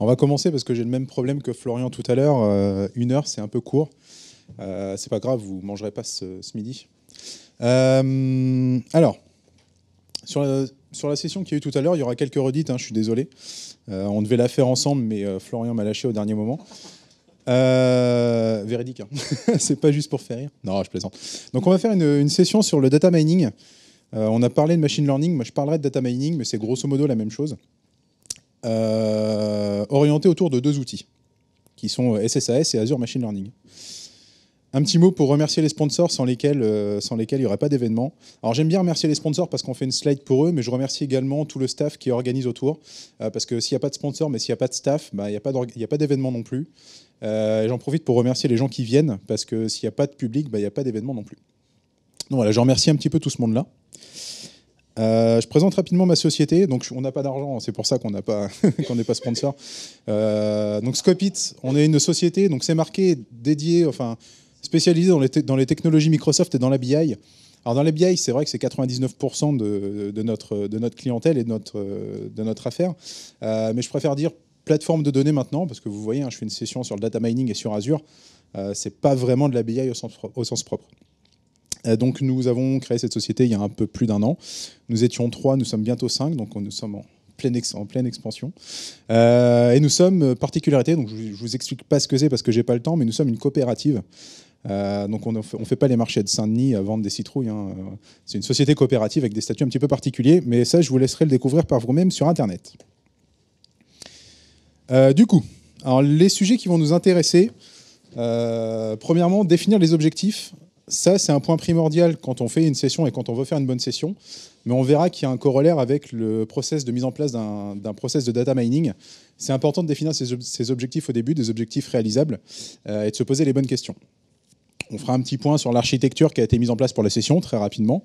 On va commencer parce que j'ai le même problème que Florian tout à l'heure. Euh, une heure, c'est un peu court. Euh, c'est pas grave, vous mangerez pas ce, midi. Euh, alors, sur la, session qu'il y a eu tout à l'heure, il y aura quelques redites, hein, je suis désolé. Euh, on devait la faire ensemble, mais Florian m'a lâché au dernier moment. véridique, hein. c'est pas juste pour faire rire. Non, je plaisante. Donc, on va faire une, une session sur le data mining. on a parlé de machine learning, moi je parlerai de data mining, mais c'est grosso modo la même chose. Euh, orienté autour de deux outils, qui sont SSAS euh, et Azure Machine Learning. Un petit mot pour remercier les sponsors sans lesquels, euh, sans lesquels il n'y aurait pas d'événement. Alors j'aime bien remercier les sponsors parce qu'on fait une slide pour eux, mais je remercie également tout le staff qui organise autour, parce que s'il n'y a pas de sponsors mais s'il n'y a pas de staff, bah, il n'y a pas d'événement non plus. J'en profite pour remercier les gens qui viennent, parce que s'il n'y a pas de public, bah, il n'y a pas d'événement non plus. Donc voilà, je remercie un petit peu tout ce monde-là. Euh, je présente rapidement ma société. Donc, on n'a pas d'argent, c'est pour ça qu'on n'est pas, pas sponsor. Euh, donc, Scopit, on est une société, donc c'est marqué, dédié, enfin, spécialisée dans les, dans les, technologies Microsoft et dans la BI. Alors, dans la BI, c'est vrai que c'est 99% de, notre, de notre clientèle et de notre, de notre affaire. Euh, mais je préfère dire plateforme de données maintenant, parce que vous voyez, hein, je fais une session sur le data mining et sur Azure. c'est pas vraiment de la BI au au sens propre. Euh, donc nous avons créé cette société il y a un peu plus d'un an. Nous étions trois, nous sommes bientôt cinq, donc nous sommes en pleine, expansion. Euh, et nous sommes particularité, donc je, ne vous explique pas ce que c'est parce que je n'ai pas le temps, mais nous sommes une coopérative. Euh, donc on ne fait pas les marchés de Saint-Denis à vendre des citrouilles. Hein. C'est une société coopérative avec des statuts un petit peu particuliers, mais ça je vous laisserai le découvrir par vous-même sur Internet. du coup, alors les sujets qui vont nous intéresser, premièrement définir les objectifs ça, c'est un point primordial quand on fait une session et quand on veut faire une bonne session. Mais on verra qu'il y a un corollaire avec le process de mise en place d'un process de data mining. C'est important de définir ses, objectifs au début, des objectifs réalisables, euh, et de se poser les bonnes questions. On fera un petit point sur l'architecture qui a été mise en place pour la session très rapidement.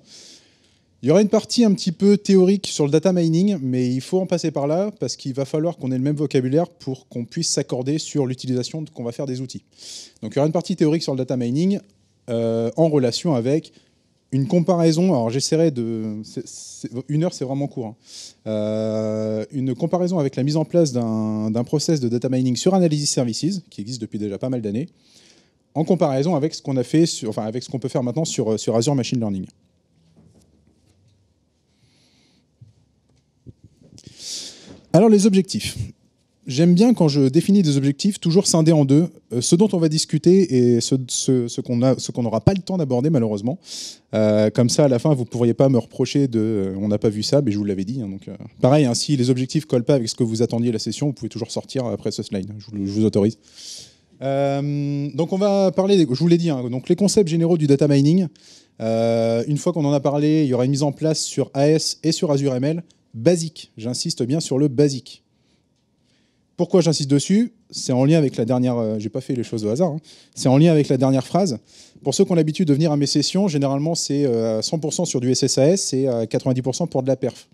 Il y aura une partie un petit peu théorique sur le data mining, mais il faut en passer par là parce qu'il va falloir qu'on ait le même vocabulaire pour qu'on puisse s'accorder sur l'utilisation qu'on va faire des outils. Donc il y aura une partie théorique sur le data mining, euh, en relation avec une comparaison. Alors j'essaierai de. une heure, c'est vraiment court. Hein. Euh, une comparaison avec la mise en place d'un process de data mining sur Analysis Services, qui existe depuis déjà pas mal d'années, en comparaison avec ce qu'on a fait, avec ce qu'on peut faire maintenant sur, euh, sur Azure Machine Learning. Alors les objectifs j'aime bien quand je définis des objectifs toujours scindés en deux, euh, ce dont on va discuter et ce, ce qu'on n'aura pas le temps d'aborder malheureusement. Euh, comme ça, à la fin, vous ne pourriez pas me reprocher de euh, on n'a pas vu ça, mais je vous l'avais dit. Hein, donc, pareil, hein, si les objectifs ne collent pas avec ce que vous attendiez la session, vous pouvez toujours sortir après ce slide. Hein, je vous, autorise. donc on va parler, des, je vous l'ai dit, donc les concepts généraux du data mining. une fois qu'on en a parlé, il y aura une mise en place sur AS et sur Azure ML, basique. J'insiste bien sur le basique. Pourquoi j'insiste dessus C'est en lien avec la dernière. Euh, j'ai pas fait les choses au hasard. Hein. C'est en lien avec la dernière phrase. Pour ceux qui ont l'habitude de venir à mes sessions, généralement c'est 100% euh, sur du SSAS et 90% pour de la perf.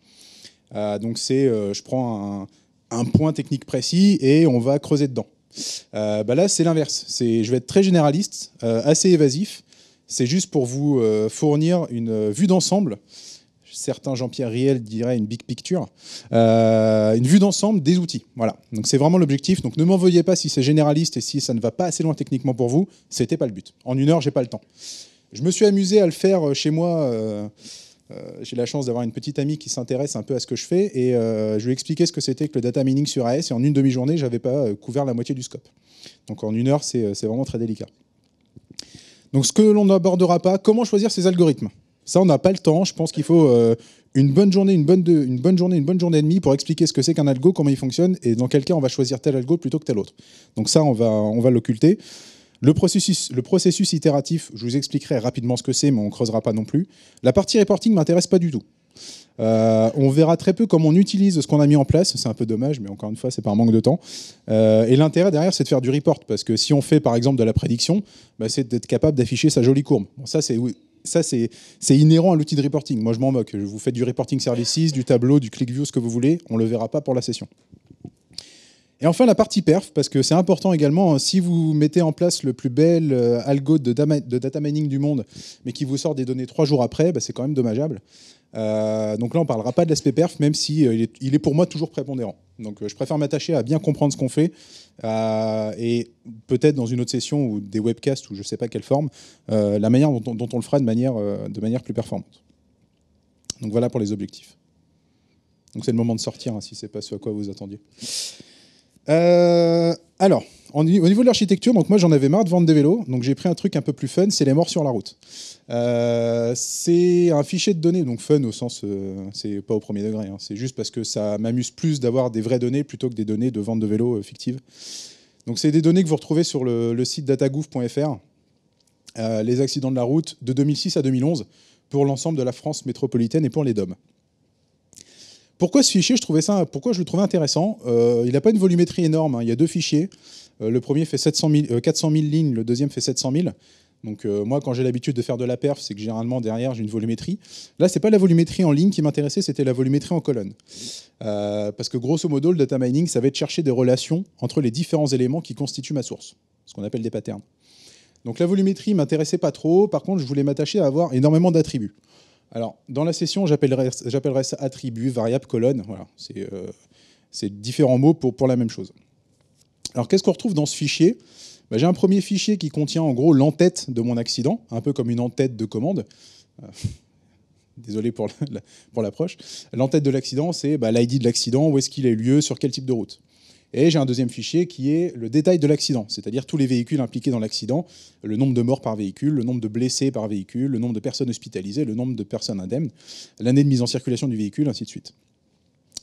Euh, donc c'est, je prends un, point technique précis et on va creuser dedans. Bah là c'est l'inverse. je vais être très généraliste, assez évasif. C'est juste pour vous fournir une vue d'ensemble certains Jean-Pierre Riel dirait, une big picture, euh, une vue d'ensemble des outils. Voilà. Donc c'est vraiment l'objectif. Donc ne m'en veuillez pas si c'est généraliste et si ça ne va pas assez loin techniquement pour vous. Ce n'était pas le but. En une heure, j'ai pas le temps. Je me suis amusé à le faire euh, chez moi. Euh, j'ai la chance d'avoir une petite amie qui s'intéresse un peu à ce que je fais et je lui ai expliqué ce que c'était que le data mining sur AS et en une demi-journée, je n'avais pas couvert la moitié du scope. Donc en une heure, c'est vraiment très délicat. Donc ce que l'on n'abordera pas, comment choisir ces algorithmes ça, on n'a pas le temps. Je pense qu'il faut euh, une bonne journée, une bonne, une bonne journée, une bonne journée et demie pour expliquer ce que c'est qu'un algo, comment il fonctionne et dans quel cas on va choisir tel algo plutôt que tel autre. Donc ça, on va, on va l'occulter. Le processus, le processus itératif, je vous expliquerai rapidement ce que c'est, mais on creusera pas non plus. La partie reporting m'intéresse pas du tout. Euh, on verra très peu comment on utilise ce qu'on a mis en place. C'est un peu dommage, mais encore une fois, c'est par manque de temps. Euh, et l'intérêt derrière, c'est de faire du report, parce que si on fait par exemple de la prédiction, bah, c'est d'être capable d'afficher sa jolie courbe. ça, c'est ça, c'est inhérent à l'outil de reporting. Moi, je m'en moque. Je vous fais du reporting services, du tableau, du click view, ce que vous voulez. On ne le verra pas pour la session. Et enfin, la partie perf, parce que c'est important également, hein, si vous mettez en place le plus bel euh, algo de, data mining du monde, mais qui vous sort des données trois jours après, bah, c'est quand même dommageable. Euh, donc là, on ne parlera pas de l'aspect perf, même si euh, il est pour moi toujours prépondérant. Donc euh, je préfère m'attacher à bien comprendre ce qu'on fait euh, et peut-être dans une autre session ou des webcasts ou je ne sais pas quelle forme, euh, la manière dont on, le fera de manière, de manière plus performante. Donc voilà pour les objectifs. Donc c'est le moment de sortir hein, si ce n'est pas ce à quoi vous attendiez. alors, au niveau de l'architecture, donc moi j'en avais marre de vendre des vélos, donc j'ai pris un truc un peu plus fun, c'est les morts sur la route. Euh, c'est un fichier de données, donc fun au sens, euh, c'est pas au premier degré, hein. c'est juste parce que ça m'amuse plus d'avoir des vraies données plutôt que des données de vente de vélos euh, fictives. Donc c'est des données que vous retrouvez sur le, site datagouv.fr, les accidents de la route de 2006 à 2011 pour l'ensemble de la France métropolitaine et pour les DOM. Pourquoi ce fichier, je trouvais ça, pourquoi je le trouvais intéressant Il n'a pas une volumétrie énorme, hein. il y a deux fichiers. Euh, le premier fait 400 000 euh, lignes, le deuxième fait 700 000. Donc euh, moi, quand j'ai l'habitude de faire de la perf, c'est que généralement derrière j'ai une volumétrie. Là, c'est pas la volumétrie en ligne qui m'intéressait, c'était la volumétrie en colonne. parce que grosso modo, le data mining, ça va être chercher des relations entre les différents éléments qui constituent ma source, ce qu'on appelle des patterns. Donc la volumétrie m'intéressait pas trop. Par contre, je voulais m'attacher à avoir énormément d'attributs. Alors dans la session, j'appellerais ça attribut, variable, colonne. Voilà, c'est différents mots pour la même chose. Alors qu'est-ce qu'on retrouve dans ce fichier bah, J'ai un premier fichier qui contient en gros l'entête de mon accident, un peu comme une entête de commande. Euh, désolé pour l'approche. l'entête de l'accident, c'est bah, l'ID de l'accident, où est-ce qu'il a eu lieu, sur quel type de route. Et j'ai un deuxième fichier qui est le détail de l'accident, c'est-à-dire tous les véhicules impliqués dans l'accident, le nombre de morts par véhicule, le nombre de blessés par véhicule, le nombre de personnes hospitalisées, le nombre de personnes indemnes, l'année de mise en circulation du véhicule, ainsi de suite.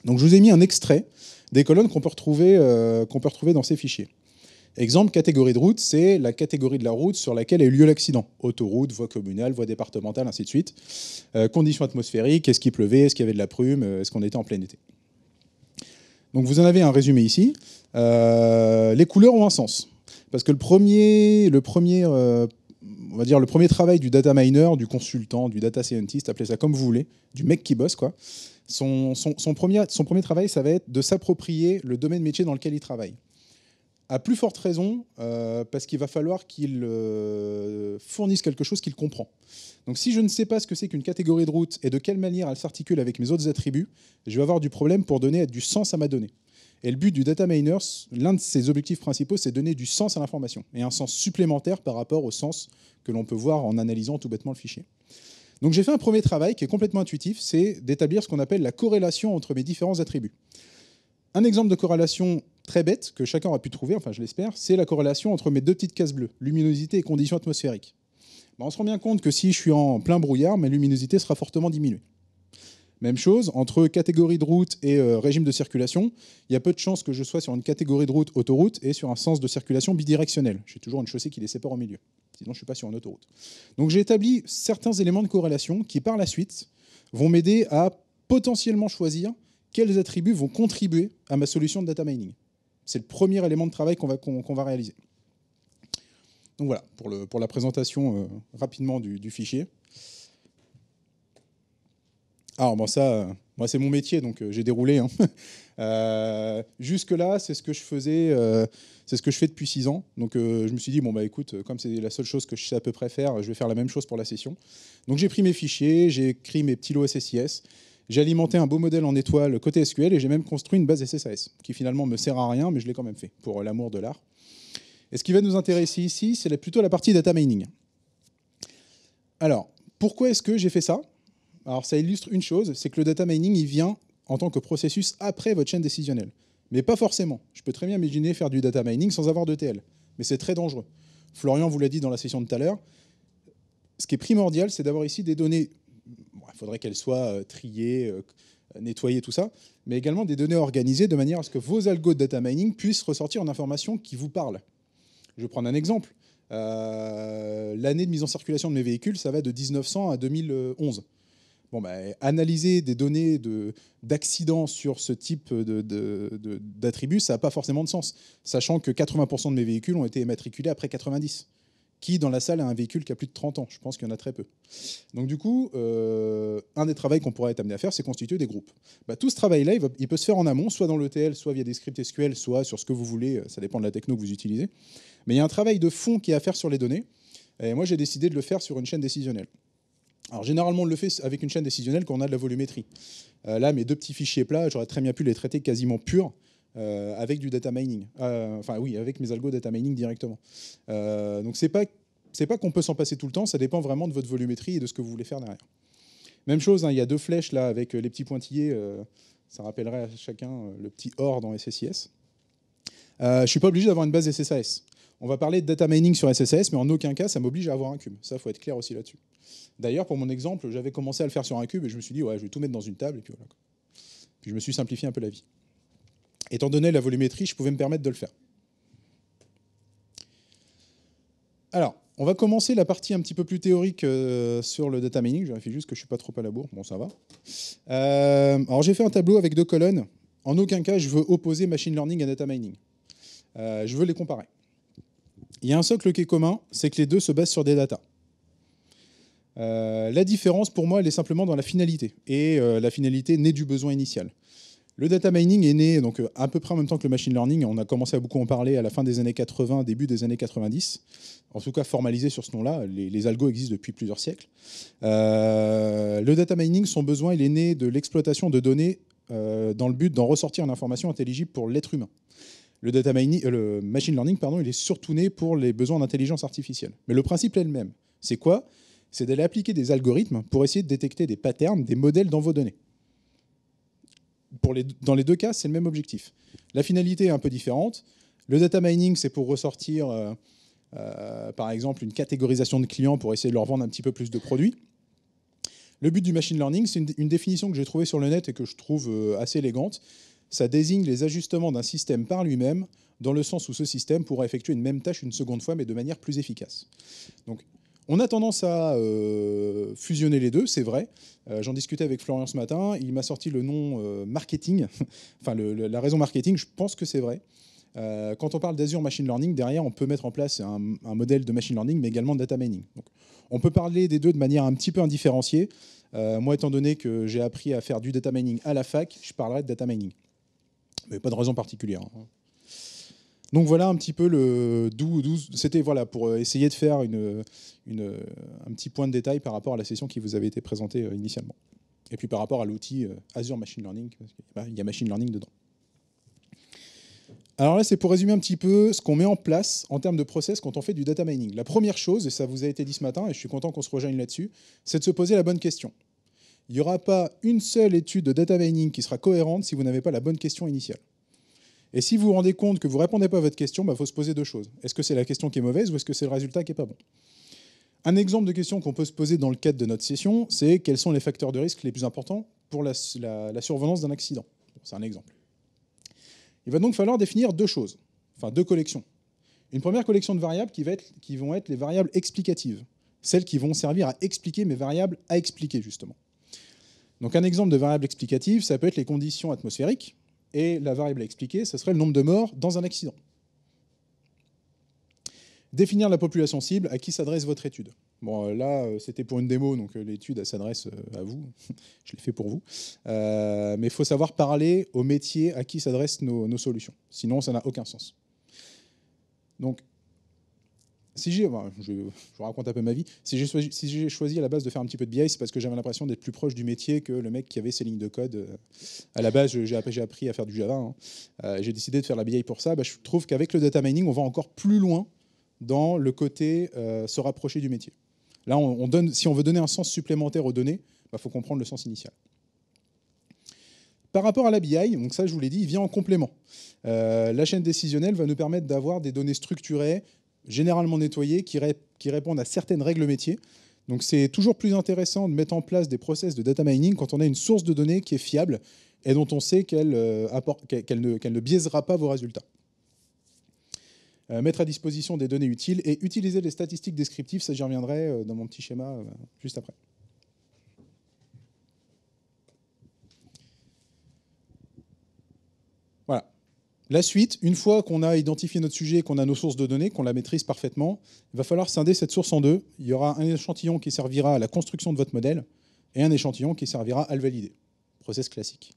Donc je vous ai mis un extrait des colonnes qu'on peut, retrouver, euh, qu'on peut retrouver dans ces fichiers. Exemple, catégorie de route, c'est la catégorie de la route sur laquelle a eu lieu l'accident. Autoroute, voie communale, voie départementale, ainsi de suite. Euh, conditions atmosphériques, est-ce qu'il pleuvait, est-ce qu'il y avait de la prume, euh, est-ce qu'on était en plein été. Donc vous en avez un résumé ici. les couleurs ont un sens. Parce que le premier, le premier on va dire le premier travail du data miner, du consultant, du data scientist, appelez ça comme vous voulez, du mec qui bosse, quoi, son, premier, travail, ça va être de s'approprier le domaine métier dans lequel il travaille. À plus forte raison, euh, parce qu'il va falloir qu'il euh, fournisse quelque chose qu'il comprend. Donc si je ne sais pas ce que c'est qu'une catégorie de route et de quelle manière elle s'articule avec mes autres attributs, je vais avoir du problème pour donner du sens à ma donnée. Et le but du data miner, l'un de ses objectifs principaux, c'est donner du sens à l'information, et un sens supplémentaire par rapport au sens que l'on peut voir en analysant tout bêtement le fichier. Donc j'ai fait un premier travail qui est complètement intuitif, c'est d'établir ce qu'on appelle la corrélation entre mes différents attributs. Un exemple de corrélation très bête que chacun aura pu trouver, enfin je l'espère, c'est la corrélation entre mes deux petites cases bleues, luminosité et conditions atmosphériques. on se rend bien compte que si je suis en plein brouillard, ma luminosité sera fortement diminuée. Même chose, entre catégorie de route et euh, régime de circulation, il y a peu de chances que je sois sur une catégorie de route autoroute et sur un sens de circulation bidirectionnel. J'ai toujours une chaussée qui les sépare au milieu. Sinon, je ne suis pas sur une autoroute. Donc j'ai établi certains éléments de corrélation qui, par la suite, vont m'aider à potentiellement choisir quels attributs vont contribuer à ma solution de data mining. C'est le premier élément de travail qu'on va, va, réaliser. Donc voilà, pour, le, pour la présentation euh, rapidement du fichier. Alors, ah, bon, ça, moi, c'est mon métier, donc euh, j'ai déroulé. Hein. Euh, jusque-là, c'est ce que je faisais, euh, c'est ce que je fais depuis six ans. Donc, je me suis dit, bon, bah écoute, comme c'est la seule chose que je sais à peu près faire, je vais faire la même chose pour la session. Donc, j'ai pris mes fichiers, j'ai écrit mes petits lots SSIS, j'ai alimenté un beau modèle en étoile côté SQL et j'ai même construit une base SSAS, qui finalement me sert à rien, mais je l'ai quand même fait pour l'amour de l'art. Et ce qui va nous intéresser ici, c'est plutôt la partie data mining. Alors, pourquoi est-ce que j'ai fait ça alors ça illustre une chose, c'est que le data mining, il vient en tant que processus après votre chaîne décisionnelle. Mais pas forcément. Je peux très bien imaginer faire du data mining sans avoir d'ETL. Mais c'est très dangereux. Florian vous l'a dit dans la session de tout à l'heure. Ce qui est primordial, c'est d'avoir ici des données. Il faudrait qu'elles soient euh, triées, euh, nettoyées, tout ça, mais également des données organisées de manière à ce que vos algos de data mining puissent ressortir en information qui vous parle. Je vais prendre un exemple. Euh, l'année de mise en circulation de mes véhicules, ça va de 1900 à 2011. Bon, bah, analyser des données d'accidents sur ce type d'attributs, ça n'a pas forcément de sens, sachant que 80% de mes véhicules ont été immatriculés après 90. Qui dans la salle a un véhicule qui a plus de 30 ans Je pense qu'il y en a très peu. Donc du coup, euh, un des travaux qu'on pourrait être amené à faire, c'est constituer des groupes. Bah, tout ce travail-là, il, il, peut se faire en amont, soit dans l'ETL, soit via des scripts SQL, soit sur ce que vous voulez, euh, ça dépend de la techno que vous utilisez. Mais il y a un travail de fond qui est à faire sur les données, et moi j'ai décidé de le faire sur une chaîne décisionnelle. Alors généralement, on le fait avec une chaîne décisionnelle quand on a de la volumétrie. Euh, là, mes deux petits fichiers plats, j'aurais très bien pu les traiter quasiment purs euh, avec du data mining. Euh, enfin oui, avec mes algos data mining directement. donc c'est pas c'est pas qu'on peut s'en passer tout le temps, ça dépend vraiment de votre volumétrie et de ce que vous voulez faire derrière. Même chose, hein, il y a deux flèches là avec les petits pointillés. ça rappellerait à chacun le petit OR dans SSIS. je suis pas obligé d'avoir une base SSAS. On va parler de data mining sur SSS, mais en aucun cas, ça m'oblige à avoir un cube. Ça, faut être clair aussi là-dessus. D'ailleurs, pour mon exemple, j'avais commencé à le faire sur un cube et je me suis dit, ouais, je vais tout mettre dans une table, et puis voilà. Puis je me suis simplifié un peu la vie. Étant donné la volumétrie, je pouvais me permettre de le faire. Alors, on va commencer la partie un petit peu plus théorique euh, sur le data mining. Je vérifie juste que je ne suis pas trop à la bourre. Bon, ça va. Euh, alors, j'ai fait un tableau avec deux colonnes. En aucun cas, je veux opposer machine learning à data mining. Euh, je veux les comparer. Il y a un socle qui est commun, c'est que les deux se basent sur des datas. Euh, la différence pour moi, elle est simplement dans la finalité, et euh, la finalité naît du besoin initial. Le data mining est né donc, euh, à peu près en même temps que le machine learning, on a commencé à beaucoup en parler à la fin des années 80, début des années 90, en tout cas formalisé sur ce nom-là, les, algos existent depuis plusieurs siècles. le data mining, son besoin, il est né de l'exploitation de données dans le but d'en ressortir une information intelligible pour l'être humain le, data mining, euh, le machine learning, pardon, il est surtout né pour les besoins d'intelligence artificielle. Mais le principe est le même. C'est quoi C'est d'aller appliquer des algorithmes pour essayer de détecter des patterns, des modèles dans vos données. Pour les, dans les deux cas, c'est le même objectif. La finalité est un peu différente. Le data mining, c'est pour ressortir, euh, euh, par exemple, une catégorisation de clients pour essayer de leur vendre un petit peu plus de produits. Le but du machine learning, c'est une, définition que j'ai trouvée sur le net et que je trouve assez élégante ça désigne les ajustements d'un système par lui-même, dans le sens où ce système pourra effectuer une même tâche une seconde fois, mais de manière plus efficace. Donc, on a tendance à euh, fusionner les deux, c'est vrai. Euh, j'en discutais avec Florian ce matin, il m'a sorti le nom euh, marketing, enfin la raison marketing, je pense que c'est vrai. quand on parle d'Azure Machine Learning, derrière, on peut mettre en place un, un, modèle de machine learning, mais également de data mining. Donc, on peut parler des deux de manière un petit peu indifférenciée. moi, étant donné que j'ai appris à faire du data mining à la fac, je parlerai de data mining mais pas de raison particulière. Hein. Donc voilà un petit peu le C'était voilà pour euh, essayer de faire une, un petit point de détail par rapport à la session qui vous avait été présentée euh, initialement. Et puis par rapport à l'outil euh, Azure Machine Learning, parce bah, il y a Machine Learning dedans. Alors là, c'est pour résumer un petit peu ce qu'on met en place en termes de process quand on fait du data mining. La première chose, et ça vous a été dit ce matin, et je suis content qu'on se rejoigne là-dessus, c'est de se poser la bonne question il n'y aura pas une seule étude de data mining qui sera cohérente si vous n'avez pas la bonne question initiale. Et si vous vous rendez compte que vous ne répondez pas à votre question, il bah, faut se poser deux choses. Est-ce que c'est la question qui est mauvaise ou est-ce que c'est le résultat qui n'est pas bon Un exemple de question qu'on peut se poser dans le cadre de notre session, c'est quels sont les facteurs de risque les plus importants pour la, survenance d'un accident. C'est un exemple. Il va donc falloir définir deux choses, enfin deux collections. Une première collection de variables qui vont être les variables explicatives, celles qui vont servir à expliquer mes variables à expliquer justement. Donc un exemple de variable explicative, ça peut être les conditions atmosphériques, et la variable à expliquer, ce serait le nombre de morts dans un accident. Définir la population cible, à qui s'adresse votre étude. Bon, euh, là, euh, c'était pour une démo, donc euh, l'étude, s'adresse à vous. Je l'ai fait pour vous. mais il faut savoir parler au métier à qui s'adressent nos, nos, solutions. Sinon, ça n'a aucun sens. Donc, si j'ai, je, raconte un peu ma vie, si j'ai choisi, à la base de faire un petit peu de BI, c'est parce que j'avais l'impression d'être plus proche du métier que le mec qui avait ses lignes de code. Euh, à la base, j'ai appris à faire du Java. Hein. Euh, j'ai décidé de faire la BI pour ça. Bah, je trouve qu'avec le data mining, on va encore plus loin dans le côté euh, se rapprocher du métier. Là, si on veut donner un sens supplémentaire aux données, il bah, faut comprendre le sens initial. Par rapport à la BI, donc ça je vous l'ai dit, il vient en complément. la chaîne décisionnelle va nous permettre d'avoir des données structurées généralement nettoyées, qui, répondent à certaines règles métiers. Donc c'est toujours plus intéressant de mettre en place des process de data mining quand on a une source de données qui est fiable et dont on sait qu'elle euh, ne, biaisera pas vos résultats. Euh, mettre à disposition des données utiles et utiliser les statistiques descriptives, ça j'y reviendrai euh, dans mon petit schéma juste après. La suite, une fois qu'on a identifié notre sujet, qu'on a nos sources de données, qu'on la maîtrise parfaitement, il va falloir scinder cette source en deux. Il y aura un échantillon qui servira à la construction de votre modèle et un échantillon qui servira à le valider. Process classique.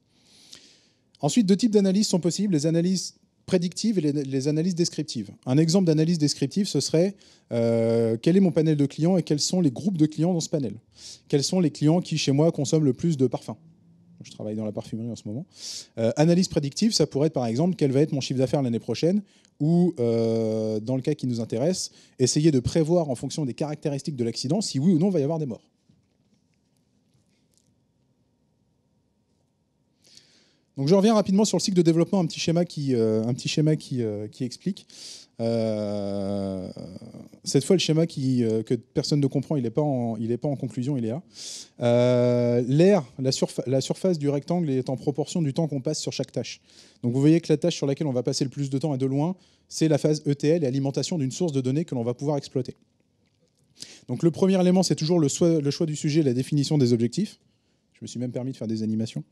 Ensuite, deux types d'analyses sont possibles, les analyses prédictives et les analyses descriptives. Un exemple d'analyse descriptive, ce serait euh, quel est mon panel de clients et quels sont les groupes de clients dans ce panel Quels sont les clients qui, chez moi, consomment le plus de parfums je travaille dans la parfumerie en ce moment. Euh, analyse prédictive, ça pourrait être par exemple quel va être mon chiffre d'affaires l'année prochaine, ou euh, dans le cas qui nous intéresse, essayer de prévoir en fonction des caractéristiques de l'accident si oui ou non va y avoir des morts. Donc je reviens rapidement sur le cycle de développement, un petit schéma qui, euh, un petit schéma qui, qui explique. Euh, cette fois, le schéma euh, que personne ne comprend, il n'est pas, en, pas en conclusion, il est là. Euh, l'air, la, surface du rectangle est en proportion du temps qu'on passe sur chaque tâche. Donc vous voyez que la tâche sur laquelle on va passer le plus de temps et de loin, c'est la phase ETL et alimentation d'une source de données que l'on va pouvoir exploiter. Donc le premier élément, c'est toujours le, le choix du sujet, la définition des objectifs. Je me suis même permis de faire des animations.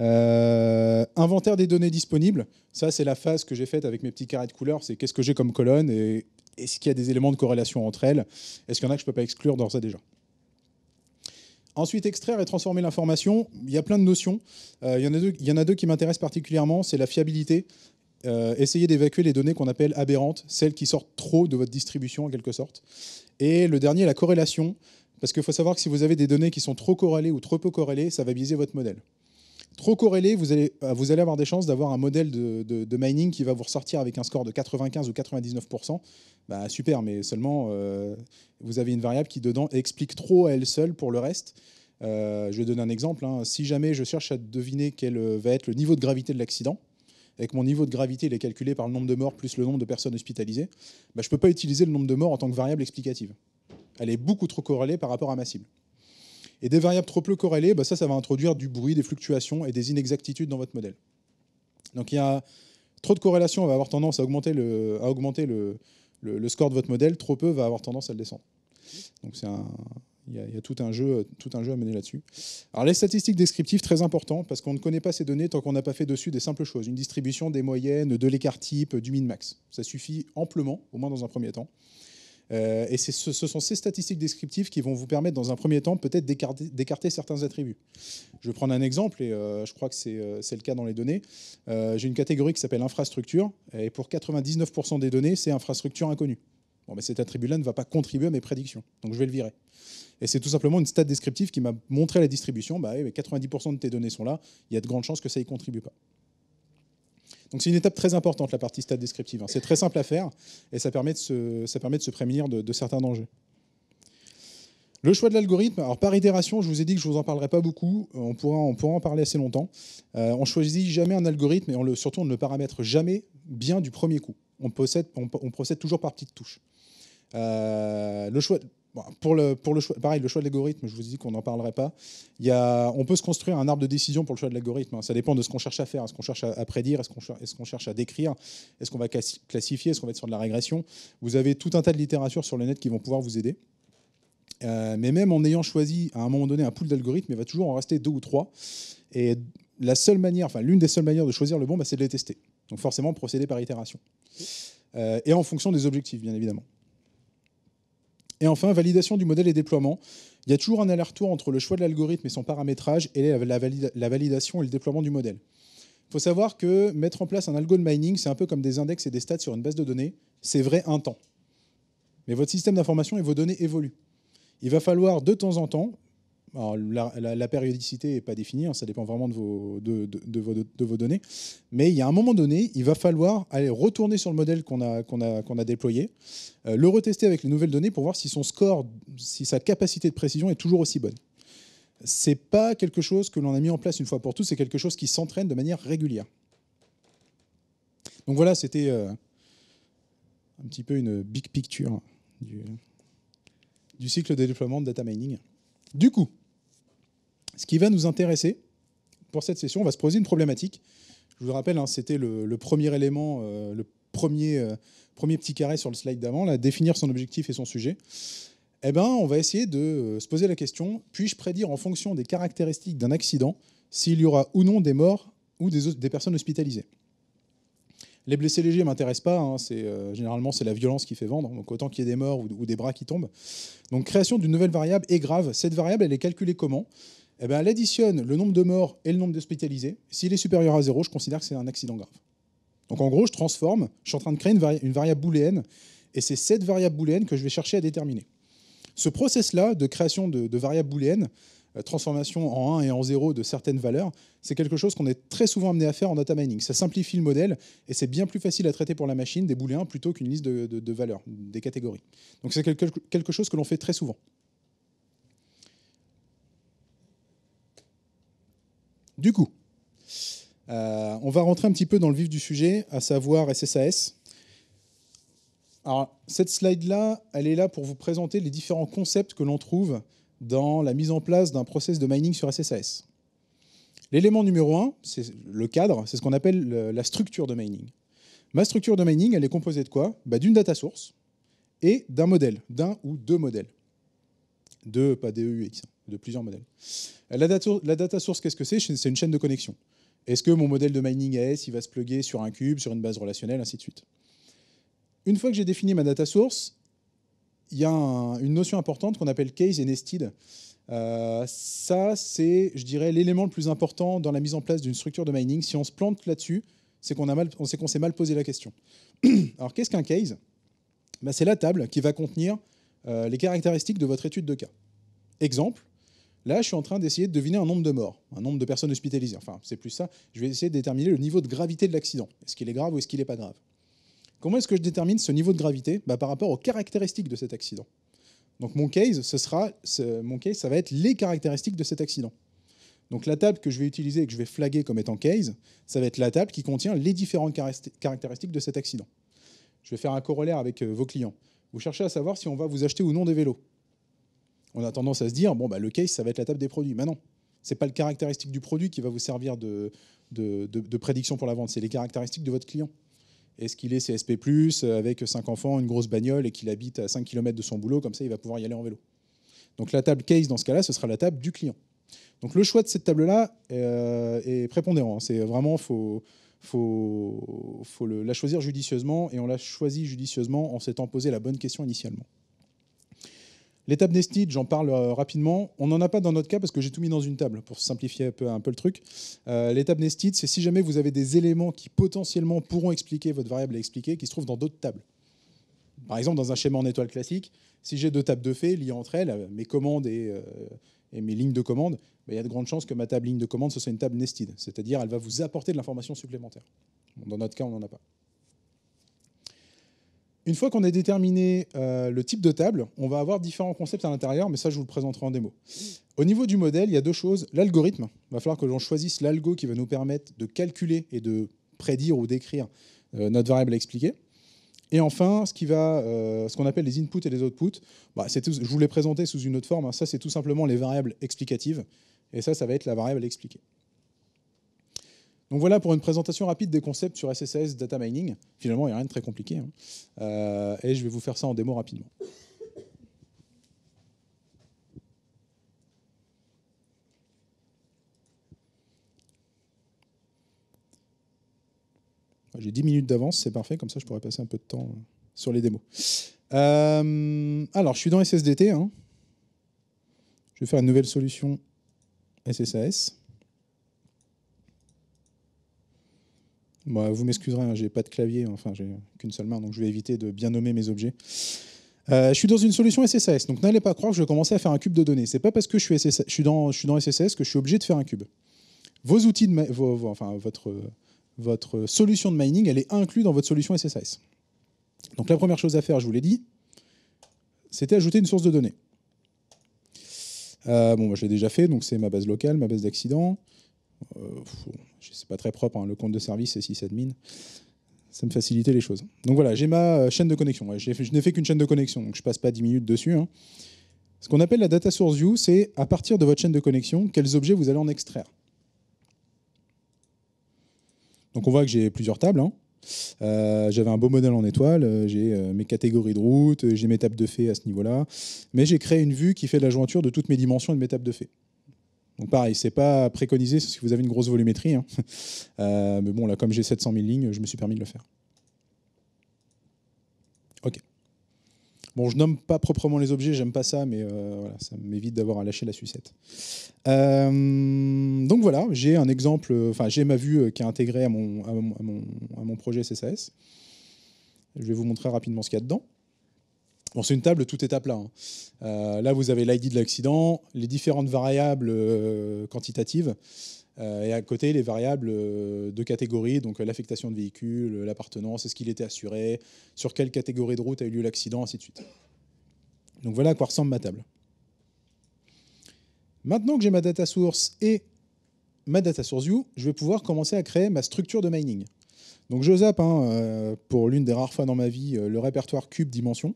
Euh, inventaire des données disponibles. Ça, c'est la phase que j'ai faite avec mes petits carrés de couleurs. C'est qu'est-ce que j'ai comme colonne et est-ce qu'il y a des éléments de corrélation entre elles Est-ce qu'il y en a que je ne peux pas exclure dans et déjà Ensuite, extraire et transformer l'information. Il y a plein de notions. Euh, il, y en a deux, qui m'intéressent particulièrement. C'est la fiabilité. Euh, essayer d'évacuer les données qu'on appelle aberrantes, celles qui sortent trop de votre distribution en quelque sorte. Et le dernier, la corrélation. Parce qu'il faut savoir que si vous avez des données qui sont trop corrélées ou trop peu corrélées, ça va biaiser votre modèle trop corrélé, euh, vous allez, avoir des chances d'avoir un modèle de, mining qui va vous ressortir avec un score de 95 ou 99%. Bah, super, mais seulement euh, vous avez une variable qui dedans explique trop à elle seule pour le reste. Euh, je vais donner un exemple. Hein. Si jamais je cherche à deviner quel va être le niveau de gravité de l'accident, et que mon niveau de gravité il est calculé par le nombre de morts plus le nombre de personnes hospitalisées, bah, je ne peux pas utiliser le nombre de morts en tant que variable explicative. Elle est beaucoup trop corrélée par rapport à ma cible. Et des variables trop peu corrélées, bah, ça, ça va introduire du bruit, des fluctuations et des inexactitudes dans votre modèle. Donc il y a trop de corrélations va avoir tendance à augmenter le, score de votre modèle, trop peu va avoir tendance à le descendre. Donc il y, a, tout un jeu, tout un jeu à mener là-dessus. Alors les statistiques descriptives, très important, parce qu'on ne connaît pas ces données tant qu'on n'a pas fait dessus des simples choses. Une distribution des moyennes, de l'écart type, du min-max. Ça suffit amplement, au moins dans un premier temps. Euh, et ce, sont ces statistiques descriptives qui vont vous permettre, dans un premier temps, peut-être d'écarter certains attributs. Je vais prendre un exemple, et euh, je crois que euh, c'est le cas dans les données. J'ai une catégorie qui s'appelle infrastructure, et pour 99% des données, c'est infrastructure inconnue. Bon, mais cet attribut-là ne va pas contribuer à mes prédictions, donc je vais le virer. Et c'est tout simplement une stat descriptive qui m'a montré la distribution. Bah, 90% de tes données sont là, il y a de grandes chances que ça y contribue pas. Donc c'est une étape très importante, la partie stade descriptive. Hein. C'est très simple à faire et ça permet de se, ça permet de se prémunir de, certains dangers. Le choix de l'algorithme, alors par itération, je vous ai dit que je ne vous en parlerai pas beaucoup, on pourra, on pourra en parler assez longtemps. On euh, on choisit jamais un algorithme et on le, surtout on ne le paramètre jamais bien du premier coup. On, procède toujours par petites touches. Euh, le choix, pour, le, pour le choix, pareil, le choix de l'algorithme, je vous dis qu'on n'en parlerait pas. Il on peut se construire un arbre de décision pour le choix de l'algorithme. Hein. Ça dépend de ce qu'on cherche à faire, est-ce qu'on cherche à, prédire, est-ce qu'on est cherche à décrire, est-ce qu'on va classifier, est-ce qu'on va être sur de la régression. Vous avez tout un tas de littérature sur le net qui vont pouvoir vous aider. Euh, mais même en ayant choisi à un moment donné un pool d'algorithmes, il va toujours en rester deux ou trois. Et la seule manière, enfin l'une des seules manières de choisir le bon, bah, c'est de les tester. Donc forcément procéder par itération. Euh, et en fonction des objectifs, bien évidemment. Et enfin, validation du modèle et déploiement. Il y a toujours un aller-retour entre le choix de l'algorithme et son paramétrage et la, validation et le déploiement du modèle. Il faut savoir que mettre en place un algo de mining, c'est un peu comme des index et des stats sur une base de données. C'est vrai un temps. Mais votre système d'information et vos données évoluent. Il va falloir de temps en temps la, périodicité n'est pas définie, hein, ça dépend vraiment de vos, données. Mais il y a un moment donné, il va falloir aller retourner sur le modèle qu'on a, déployé, euh, le retester avec les nouvelles données pour voir si son score, si sa capacité de précision est toujours aussi bonne. C'est pas quelque chose que l'on a mis en place une fois pour toutes, c'est quelque chose qui s'entraîne de manière régulière. Donc voilà, c'était euh, un petit peu une big picture du, du cycle de déploiement de data mining. Du coup, ce qui va nous intéresser pour cette session, on va se poser une problématique. Je vous hein, le rappelle, c'était le, premier élément, euh, le euh, premier, petit carré sur le slide d'avant, définir son objectif et son sujet. Eh ben, on va essayer de euh, se poser la question, puis-je prédire en fonction des caractéristiques d'un accident s'il y aura ou non des morts ou des, personnes hospitalisées les blessés légers ne m'intéressent pas, hein, généralement c'est la violence qui fait vendre, hein, donc autant qu'il y ait des morts ou, ou des bras qui tombent. Donc création d'une nouvelle variable est grave. Cette variable, elle est calculée comment eh ben, elle additionne le nombre de morts et le nombre d'hospitalisés. S'il est supérieur à zéro, je considère que c'est un accident grave. Donc en gros, je transforme, je suis en train de créer une, variable booléenne, et c'est cette variable booléenne que je vais chercher à déterminer. Ce process-là de création de, variables booléennes, euh, transformation en 1 et en 0 de certaines valeurs, c'est quelque chose qu'on est très souvent amené à faire en data mining. Ça simplifie le modèle et c'est bien plus facile à traiter pour la machine des booléens plutôt qu'une liste de, de, valeurs, des catégories. Donc c'est quelque chose que l'on fait très souvent. Du coup, euh, on va rentrer un petit peu dans le vif du sujet, à savoir SSAS. Alors, cette slide-là, elle est là pour vous présenter les différents concepts que l'on trouve dans la mise en place d'un process de mining sur SSAS. L'élément numéro un, c'est le cadre, c'est ce qu'on appelle la structure de mining. Ma structure de mining, elle est composée de quoi bah, D'une data source et d'un modèle, d'un ou deux modèles. Deux, pas DEUX. E de plusieurs modèles. La data, source, qu'est-ce que c'est C'est une chaîne de connexion. Est-ce que mon modèle de mining AS, il va se plugger sur un cube, sur une base relationnelle, ainsi de suite. Une fois que j'ai défini ma data source, il y a une notion importante qu'on appelle case et nested. Euh, ça, c'est, je dirais, l'élément le plus important dans la mise en place d'une structure de mining. Si on se plante là-dessus, c'est qu'on s'est mal posé la question. Alors, qu'est-ce qu'un case ben, C'est la table qui va contenir euh, les caractéristiques de votre étude de cas. Exemple, Là, je suis en train d'essayer de deviner un nombre de morts, un nombre de personnes hospitalisées. Enfin, c'est plus ça. Je vais essayer de déterminer le niveau de gravité de l'accident. Est-ce qu'il est grave ou est-ce qu'il n'est pas grave Comment est-ce que je détermine ce niveau de gravité bah, Par rapport aux caractéristiques de cet accident. Donc mon case, ce sera, mon case, ça va être les caractéristiques de cet accident. Donc la table que je vais utiliser et que je vais flaguer comme étant case, ça va être la table qui contient les différentes caractéristiques de cet accident. Je vais faire un corollaire avec euh, vos clients. Vous cherchez à savoir si on va vous acheter ou non des vélos on a tendance à se dire, bon, bah, le case, ça va être la table des produits. Mais non, ce n'est pas le caractéristique du produit qui va vous servir de, de, prédiction pour la vente, c'est les caractéristiques de votre client. Est-ce qu'il est CSP, euh, avec cinq enfants, une grosse bagnole et qu'il habite à 5 km de son boulot, comme ça il va pouvoir y aller en vélo Donc la table case, dans ce cas-là, ce sera la table du client. Donc le choix de cette table-là euh, est prépondérant. Hein. C'est vraiment, il faut, faut, faut, la choisir judicieusement et on la choisit judicieusement en s'étant posé la bonne question initialement. L'étape nested, j'en parle euh, rapidement. On n'en a pas dans notre cas parce que j'ai tout mis dans une table pour simplifier un peu, un peu le truc. Euh, l'étape nested, c'est si jamais vous avez des éléments qui potentiellement pourront expliquer votre variable à expliquer qui se trouvent dans d'autres tables. Par exemple, dans un schéma en étoile classique, si j'ai deux tables de fait liées entre elles, euh, mes commandes et, mes lignes de commande, ben, il y a de grandes chances que ma table ligne de commande, soit une table nested, c'est-à-dire elle va vous apporter de l'information supplémentaire. dans notre cas, on n'en a pas. Une fois qu'on a déterminé euh, le type de table, on va avoir différents concepts à l'intérieur, mais ça je vous le présenterai en démo. Au niveau du modèle, il y a deux choses. L'algorithme, il va falloir que l'on choisisse l'algo qui va nous permettre de calculer et de prédire ou d'écrire euh, notre variable à expliquer. Et enfin, euh, ce qu'on appelle les inputs et les outputs, bah, je vous l'ai présenté sous une autre forme, hein. ça c'est tout simplement les variables explicatives, et ça, ça va être la variable expliquée. Donc voilà pour une présentation rapide des concepts sur SSS Data Mining. Finalement, il n'y a rien de très compliqué. Hein. Euh, et je vais vous faire ça en démo rapidement. J'ai 10 minutes d'avance, c'est parfait, comme ça je pourrais passer un peu de temps euh, sur les démos. Euh, alors, je suis dans SSDT. Hein. Je vais faire une nouvelle solution SSAS. Bah, vous m'excuserez, hein, je n'ai pas de clavier, enfin j'ai qu'une seule main, donc je vais éviter de bien nommer mes objets. Euh, je suis dans une solution SSS, donc n'allez pas croire que je vais commencer à faire un cube de données. C'est pas parce que je suis, je suis, dans, SSS que je suis obligé de faire un cube. Vos outils, de votre, solution de mining, elle est inclue dans votre solution SSS. Donc la première chose à faire, je vous l'ai dit, c'était ajouter une source de données. Euh, bon, moi, je l'ai déjà fait, donc c'est ma base locale, ma base d'accident c'est euh, pas très propre, hein, le compte de service et si Ça me facilitait les choses. Donc voilà, j'ai ma euh, chaîne de connexion. je n'ai fait qu'une chaîne de connexion, donc je passe pas 10 minutes dessus. Hein. Ce qu'on appelle la data source view, c'est à partir de votre chaîne de connexion, quels objets vous allez en extraire. Donc on voit que j'ai plusieurs tables. Hein. Euh, j'avais un beau modèle en étoile, j'ai mes catégories de route j'ai mes tables de faits à ce niveau-là, mais j'ai créé une vue qui fait la jointure de toutes mes dimensions et de mes tables de faits donc pareil, c'est pas préconisé si vous avez une grosse volumétrie. Hein. Euh, mais bon, là, comme j'ai 700 000 lignes, je me suis permis de le faire. Ok. Bon, je nomme pas proprement les objets, j'aime pas ça, mais euh, voilà, ça m'évite d'avoir à lâcher la sucette. Euh, donc voilà, j'ai un exemple, enfin j'ai ma vue qui est intégrée à mon, à mon, projet css Je vais vous montrer rapidement ce qu'il y a dedans c'est une table, tout est à plat. là, vous avez l'ID de l'accident, les différentes variables euh, quantitatives, euh, et à côté, les variables euh, de catégorie, donc l'affectation de véhicule, l'appartenance, est-ce qu'il était assuré, sur quelle catégorie de route a eu lieu l'accident, ainsi de suite. Donc voilà à quoi ressemble ma table. Maintenant que j'ai ma data source et ma data source view, je vais pouvoir commencer à créer ma structure de mining. Donc je zappe hein, euh, pour l'une des rares fois dans ma vie euh, le répertoire cube dimension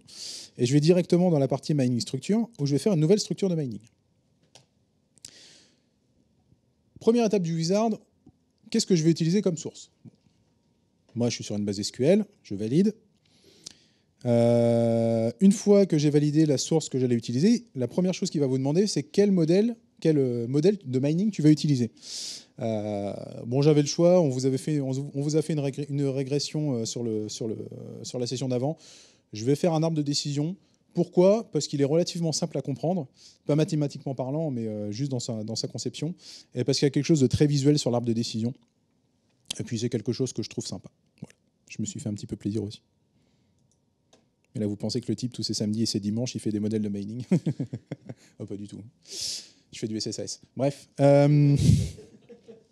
et je vais directement dans la partie mining structure où je vais faire une nouvelle structure de mining. Première étape du wizard, qu'est-ce que je vais utiliser comme source Moi je suis sur une base SQL, je valide. Euh, une fois que j'ai validé la source que j'allais utiliser, la première chose qu'il va vous demander c'est quel modèle quel euh, modèle de mining tu vas utiliser. Euh, bon, j'avais le choix, on vous, avait fait, on, vous a fait une, régression euh, sur, le, sur, le, sur la session d'avant. Je vais faire un arbre de décision. Pourquoi Parce qu'il est relativement simple à comprendre, pas mathématiquement parlant, mais juste dans sa, dans sa conception, et parce qu'il y a quelque chose de très visuel sur l'arbre de décision. Et puis c'est quelque chose que je trouve sympa. Je me suis fait un petit peu plaisir aussi. Mais là, vous pensez que le type, tous ses samedis et ses dimanches, il fait des modèles de mining oh, Pas du tout. Je fais du SSS. Bref. Euh,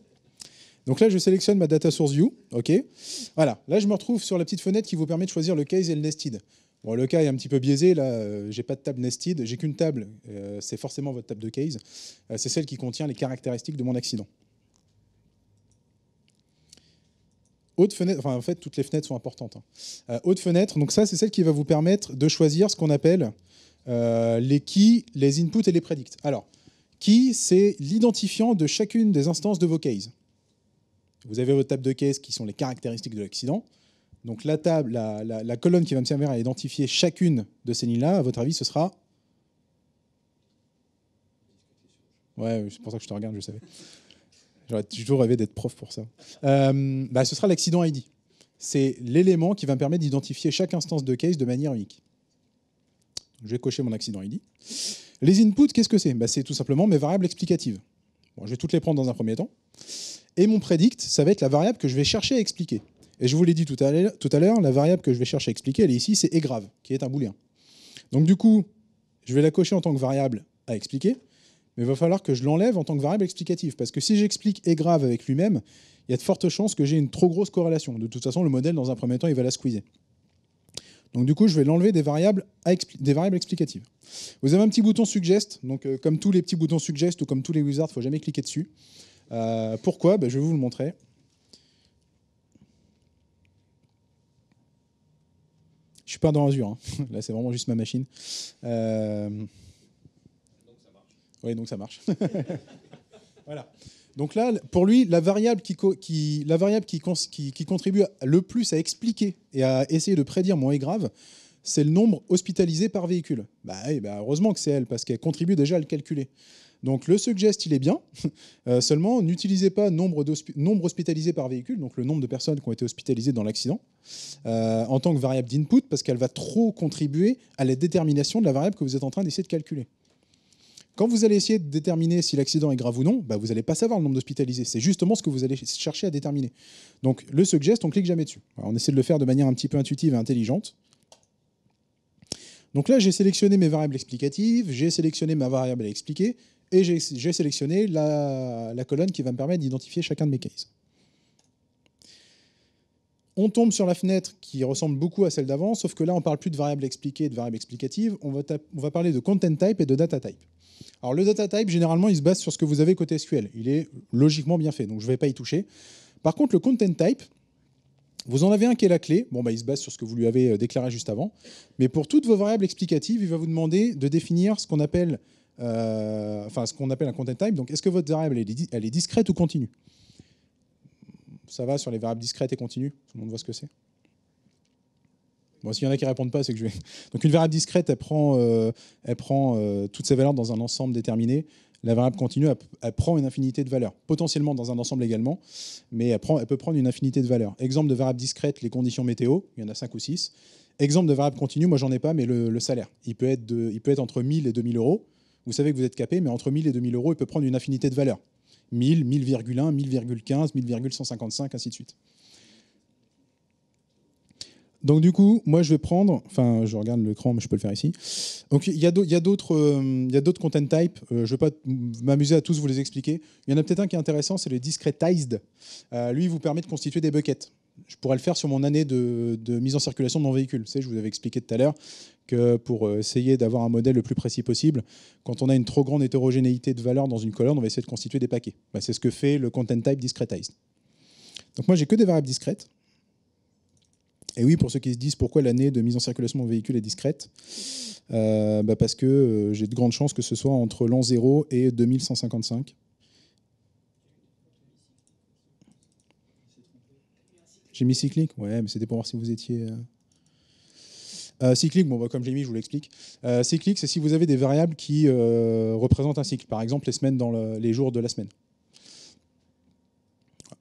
donc là, je sélectionne ma data source view. OK. Voilà. Là, je me retrouve sur la petite fenêtre qui vous permet de choisir le case et le nested. Bon, le cas est un petit peu biaisé. Là, euh, j'ai pas de table nested. J'ai qu'une table. Euh, c'est forcément votre table de case. c'est celle qui contient les caractéristiques de mon accident. Autre fenêtre. Enfin, en fait, toutes les fenêtres sont importantes. Hein. haute fenêtre. Donc ça, c'est celle qui va vous permettre de choisir ce qu'on appelle les keys, les inputs et les predicts. Alors qui c'est l'identifiant de chacune des instances de vos cases. Vous avez votre table de cases qui sont les caractéristiques de l'accident. Donc la, table, la, colonne qui va me servir à identifier chacune de ces lignes-là, à votre avis, ce sera Ouais, c'est pour ça que je te regarde, je savais. J'aurais toujours rêvé d'être prof pour ça. Euh, bah, ce sera l'accident ID. C'est l'élément qui va me permettre d'identifier chaque instance de case de manière unique. Je vais cocher mon accident ID. Les inputs, qu'est-ce que c'est bah, C'est tout simplement mes variables explicatives. Bon, je vais toutes les prendre dans un premier temps. Et mon predict, ça va être la variable que je vais chercher à expliquer. Et je vous l'ai dit tout à l'heure, la variable que je vais chercher à expliquer, elle est ici, c'est égrave, qui est un booléen. Donc du coup, je vais la cocher en tant que variable à expliquer, mais il va falloir que je l'enlève en tant que variable explicative, parce que si j'explique égrave avec lui-même, il y a de fortes chances que j'ai une trop grosse corrélation. De toute façon, le modèle, dans un premier temps, il va la squeezer. Donc du coup, je vais l'enlever des variables, explicatives. Vous avez un petit bouton suggest, donc euh, comme tous les petits boutons suggest ou comme tous les wizards, il ne faut jamais cliquer dessus. Euh, pourquoi ben, Je vais vous le montrer. Je suis pas dans Azure, hein. là c'est vraiment juste ma machine. Euh, donc ça marche. Oui, donc ça marche. voilà. Donc là, pour lui, la variable, qui, contribue le plus à expliquer et à essayer de prédire moins grave, c'est le nombre hospitalisé par véhicule. Bah, bah heureusement que c'est elle, parce qu'elle contribue déjà à le calculer. Donc le suggest, il est bien, euh, seulement n'utilisez pas nombre, nombre hospitalisé par véhicule, donc le nombre de personnes qui ont été hospitalisées dans l'accident, euh, en tant que variable d'input, parce qu'elle va trop contribuer à la détermination de la variable que vous êtes en train d'essayer de calculer. Quand vous allez essayer de déterminer si l'accident est grave ou non, bah, vous n'allez pas savoir le nombre d'hospitalisés. C'est justement ce que vous allez chercher à déterminer. Donc le suggest, on clique jamais dessus. on essaie de le faire de manière un petit peu intuitive et intelligente. Donc là, j'ai sélectionné mes variables explicatives, j'ai sélectionné ma variable à expliquer, et j'ai sélectionné la, la colonne qui va me permettre d'identifier chacun de mes cases. On tombe sur la fenêtre qui ressemble beaucoup à celle d'avant, sauf que là, on ne parle plus de variables expliquées et de variables explicatives, on va, parler de content type et de data type. Alors le data type, généralement, il se base sur ce que vous avez côté SQL. Il est logiquement bien fait, donc je ne vais pas y toucher. Par contre, le content type, vous en avez un qui est la clé, bon, bah, il se base sur ce que vous lui avez euh, déclaré juste avant, mais pour toutes vos variables explicatives, il va vous demander de définir ce qu'on appelle, euh, enfin, appelle un content type. Donc est-ce que votre variable elle est discrète ou continue ça va sur les variables discrètes et continues Tout le monde voit ce que c'est Bon, s'il y en a qui répondent pas, c'est que je vais. Donc une variable discrète, elle prend, euh, elle prend euh, toutes ses valeurs dans un ensemble déterminé. La variable continue, elle, prend une infinité de valeurs, potentiellement dans un ensemble également, mais elle, prend, elle peut prendre une infinité de valeurs. Exemple de variable discrète, les conditions météo, il y en a 5 ou 6. Exemple de variable continue, moi j'en ai pas, mais le, salaire. Il peut, être de, il peut être entre 1000 et 2000 euros. Vous savez que vous êtes capé, mais entre 1000 et 2000 euros, il peut prendre une infinité de valeurs. 1000, 1000,1, 1000,15, 1000,155, ainsi de suite. Donc du coup, moi je vais prendre, enfin je regarde l'écran, mais je peux le faire ici. Donc il y a d'autres euh, d'autres content types, euh, je ne vais pas m'amuser à tous vous les expliquer. Il y en a peut-être un qui est intéressant, c'est le discretized. Euh, lui, il vous permet de constituer des buckets. Je pourrais le faire sur mon année de, mise en circulation de mon véhicule. Vous je vous avais expliqué tout à l'heure, que pour euh, essayer d'avoir un modèle le plus précis possible, quand on a une trop grande hétérogénéité de valeurs dans une colonne, on va essayer de constituer des paquets. Bah, c'est ce que fait le content type discretized. Donc moi, j'ai que des variables discrètes. Et oui, pour ceux qui se disent pourquoi l'année de mise en circulation de mon véhicule est discrète, euh, bah, parce que euh, j'ai de grandes chances que ce soit entre l'an 0 et 2155. J'ai mis cyclique Ouais, mais c'était pour voir si vous étiez... Euh, cyclique, bon, bah, comme j'ai mis, je vous l'explique. Euh, cyclique, c'est si vous avez des variables qui euh, représentent un cycle, par exemple les semaines dans les jours de la semaine.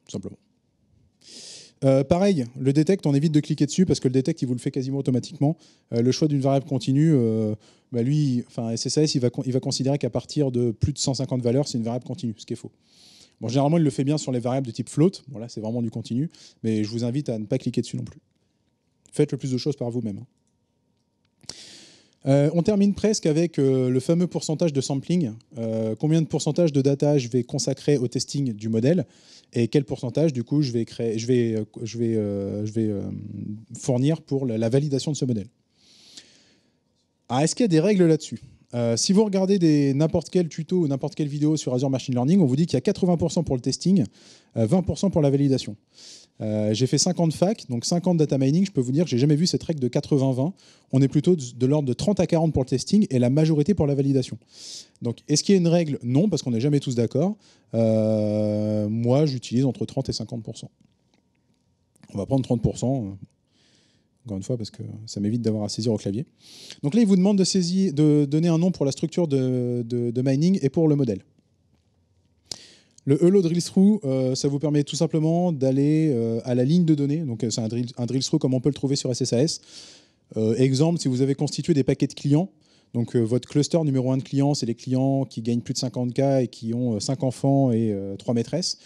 simplement. pareil, le detect, on évite de cliquer dessus parce que le detect, il vous le fait quasiment automatiquement. le choix d'une variable continue, bah, lui, enfin SSAS, il va, il va considérer qu'à partir de plus de 150 valeurs, c'est une variable continue, ce qui est faux. Bon, généralement, il le fait bien sur les variables de type float. Voilà, c'est vraiment du continu. Mais je vous invite à ne pas cliquer dessus non plus. Faites le plus de choses par vous-même. Hein. Euh, on termine presque avec euh, le fameux pourcentage de sampling. Euh, combien de pourcentage de data je vais consacrer au testing du modèle et quel pourcentage du coup je vais, je vais, je vais, fournir pour la, validation de ce modèle. Ah, est-ce qu'il y a des règles là-dessus Si vous regardez n'importe quel tuto ou n'importe quelle vidéo sur Azure Machine Learning, on vous dit qu'il y a 80% pour le testing, 20% pour la validation. Euh, j'ai fait 50 facs, donc 50 data mining. Je peux vous dire que j'ai jamais vu cette règle de 80-20. On est plutôt de, l'ordre de 30 à 40 pour le testing et la majorité pour la validation. Donc, est-ce qu'il y a une règle Non, parce qu'on n'est jamais tous d'accord. Euh, moi, j'utilise entre 30 et 50 On va prendre 30 euh, encore une fois, parce que ça m'évite d'avoir à saisir au clavier. Donc là, il vous demande de, saisir, de donner un nom pour la structure de mining et pour le modèle. Le hello drill through, euh, ça vous permet tout simplement d'aller euh, à la ligne de données. Donc, euh, c'est un drill, through comme on peut le trouver sur SSAS. exemple, si vous avez constitué des paquets de clients, donc votre cluster numéro 1 de clients, c'est les clients qui gagnent plus de 50K et qui ont 5 enfants et 3 maîtresses.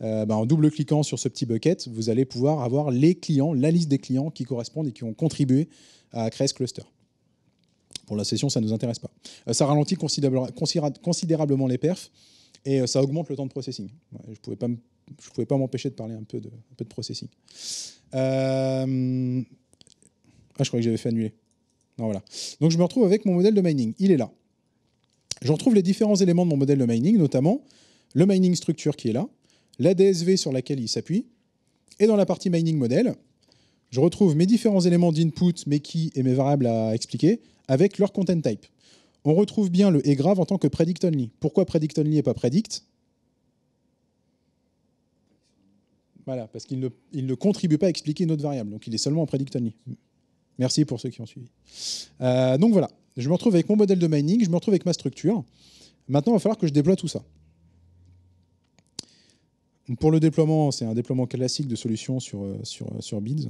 Ben, en double-cliquant sur ce petit bucket, vous allez pouvoir avoir les clients, la liste des clients qui correspondent et qui ont contribué à créer ce cluster. Pour la session, ça ne nous intéresse pas. ça ralentit considérablement les perfs. Et euh, ça augmente le temps de processing. je ne pouvais pas m'empêcher de parler un peu de, processing. Euh, ah, je crois que j'avais fait annuler. Non, voilà. Donc je me retrouve avec mon modèle de mining. Il est là. Je retrouve les différents éléments de mon modèle de mining, notamment le mining structure qui est là, la DSV sur laquelle il s'appuie, et dans la partie mining modèle, je retrouve mes différents éléments d'input, mes keys et mes variables à expliquer, avec leur content type on retrouve bien le est grave en tant que predict only. Pourquoi predict only et pas predict Voilà, parce qu'il ne, contribue pas à expliquer notre variable, donc il est seulement en predict only. Merci pour ceux qui ont suivi. Euh, donc voilà, je me retrouve avec mon modèle de mining, je me retrouve avec ma structure. Maintenant, il va falloir que je déploie tout ça. Pour le déploiement, c'est un déploiement classique de solutions sur, euh, sur, euh, Bids.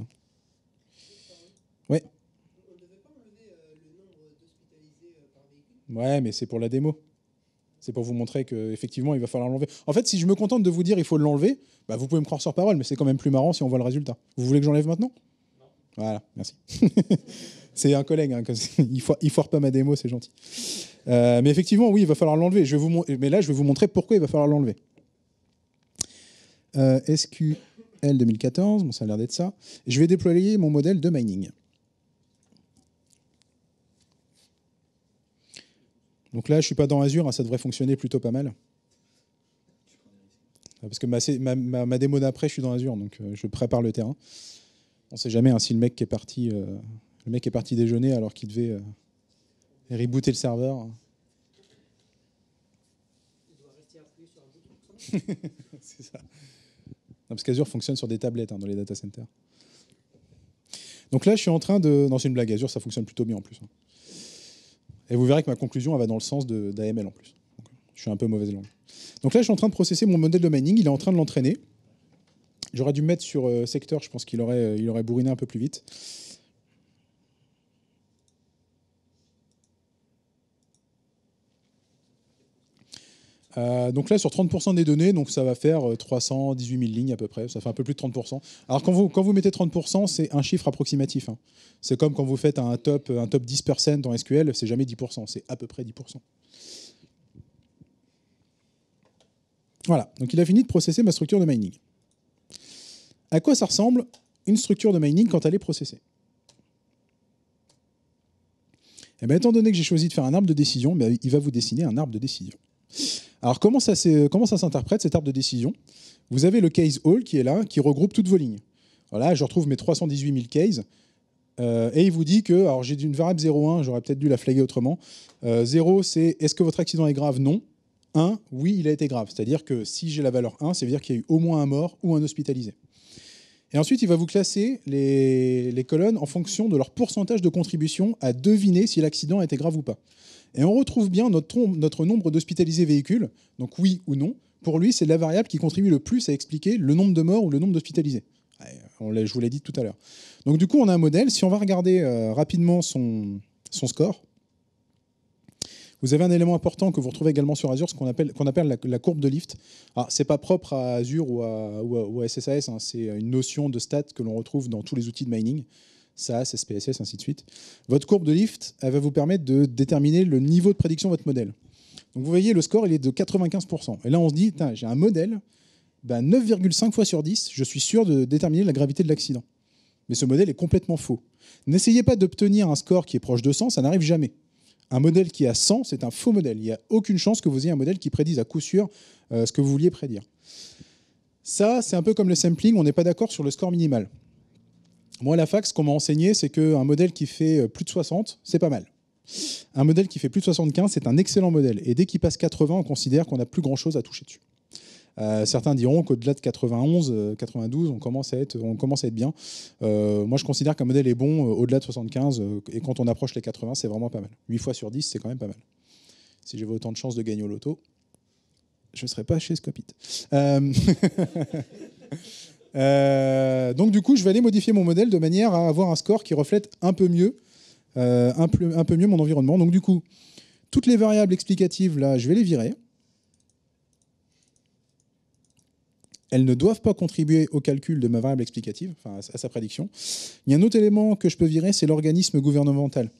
Ouais. Ouais, mais c'est pour la démo. C'est pour vous montrer qu'effectivement, il va falloir l'enlever. En fait, si je me contente de vous dire qu'il faut l'enlever, bah, vous pouvez me croire sur parole, mais c'est quand même plus marrant si on voit le résultat. Vous voulez que j'enlève maintenant non. Voilà, merci. c'est un collègue, hein, il, foire, foire pas ma démo, c'est gentil. Euh, mais effectivement, oui, il va falloir l'enlever. Je vous, mais là, je vais vous montrer pourquoi il va falloir l'enlever. Euh, SQL 2014, ça a l'air d'être ça. Je vais déployer mon modèle de mining. Donc là, je ne suis pas dans Azure, hein, ça devrait fonctionner plutôt pas mal. Ah, parce que ma, ma, ma démo d'après, je suis dans Azure, donc euh, je prépare le terrain. On ne sait jamais hein, si le mec est parti, euh, le mec est parti déjeuner alors qu'il devait euh, rebooter le serveur. Il doit rester plus sur C'est ça. parce qu'Azure fonctionne sur des tablettes hein, dans les data centers. Donc là, je suis en train de. Non, c'est une blague. Azure, ça fonctionne plutôt bien en plus. Et vous verrez que ma conclusion va dans le sens d'AML en plus. je suis un peu mauvaise langue. Donc là, je suis en train de processer mon modèle de mining. Il est en train de l'entraîner. J'aurais dû mettre sur euh, secteur. Je pense qu'il aurait, euh, il aurait bourriné un peu plus vite. Euh, donc là, sur 30% des données, donc ça va faire 318 euh, 000 lignes à peu près, ça fait un peu plus de 30%. Alors quand vous, quand vous mettez 30%, c'est un chiffre approximatif. Hein. C'est comme quand vous faites un top, un top 10% dans SQL, c'est jamais 10%, c'est à peu près 10%. Voilà, donc il a fini de processer ma structure de mining. À quoi ça ressemble une structure de mining quand elle est processée et eh bien, étant donné que j'ai choisi de faire un arbre de décision, ben, il va vous dessiner un arbre de décision. Alors comment ça euh, s'interprète cet arbre de décision Vous avez le case all qui est là, qui regroupe toutes vos lignes. Voilà, je retrouve mes 318 000 cases. Euh, et il vous dit que, alors j'ai une variable 0,1, j'aurais peut-être dû la flaguer autrement. 0, euh, c'est est-ce que votre accident est grave Non. 1, oui, il a été grave. C'est-à-dire que si j'ai la valeur 1, ça veut dire qu'il y a eu au moins un mort ou un hospitalisé. Et ensuite, il va vous classer les, les colonnes en fonction de leur pourcentage de contribution à deviner si l'accident a été grave ou pas. Et on retrouve bien notre, notre nombre d'hospitalisés véhicules, donc oui ou non. Pour lui, c'est la variable qui contribue le plus à expliquer le nombre de morts ou le nombre d'hospitalisés. Je vous l'ai dit tout à l'heure. Donc du coup, on a un modèle. Si on va regarder euh, rapidement son, son score, vous avez un élément important que vous retrouvez également sur Azure, ce qu'on appelle, appelle la, courbe de lift. ce n'est pas propre à Azure ou à, SSAS, hein. c'est une notion de stat que l'on retrouve dans tous les outils de mining. SAS, SPSS, ainsi de suite. Votre courbe de lift, elle va vous permettre de déterminer le niveau de prédiction de votre modèle. Donc vous voyez, le score, il est de 95%. Et là, on se dit, j'ai un modèle, 9,5 bah, fois sur 10, je suis sûr de déterminer la gravité de l'accident. Mais ce modèle est complètement faux. N'essayez pas d'obtenir un score qui est proche de 100, ça n'arrive jamais. Un modèle qui a 100, c'est un faux modèle. Il n'y a aucune chance que vous ayez un modèle qui prédise à coup sûr euh, ce que vous vouliez prédire. Ça, c'est un peu comme le sampling, on n'est pas d'accord sur le score minimal. Moi, à la fac, ce qu'on m'a enseigné, c'est qu'un modèle qui fait euh, plus de 60, c'est pas mal. Un modèle qui fait plus de 75, c'est un excellent modèle. Et dès qu'il passe 80, on considère qu'on n'a plus grand-chose à toucher dessus. Euh, certains diront qu'au-delà de 91, 92, euh, on commence à être, on commence à être bien. moi, je considère qu'un modèle est bon au-delà de 75, et quand on approche les 80, c'est vraiment pas mal. 8 fois sur 10, c'est quand même pas mal. Si j'avais autant de chances de gagner au loto, je ne serais pas chez Scopit. Euh, donc du coup, je vais aller modifier mon modèle de manière à avoir un score qui reflète un peu mieux, euh, un, peu, mieux mon environnement. Donc du coup, toutes les variables explicatives, là, je vais les virer. Elles ne doivent pas contribuer au calcul de ma variable explicative, enfin, à sa prédiction. Il y a un autre élément que je peux virer, c'est l'organisme gouvernemental.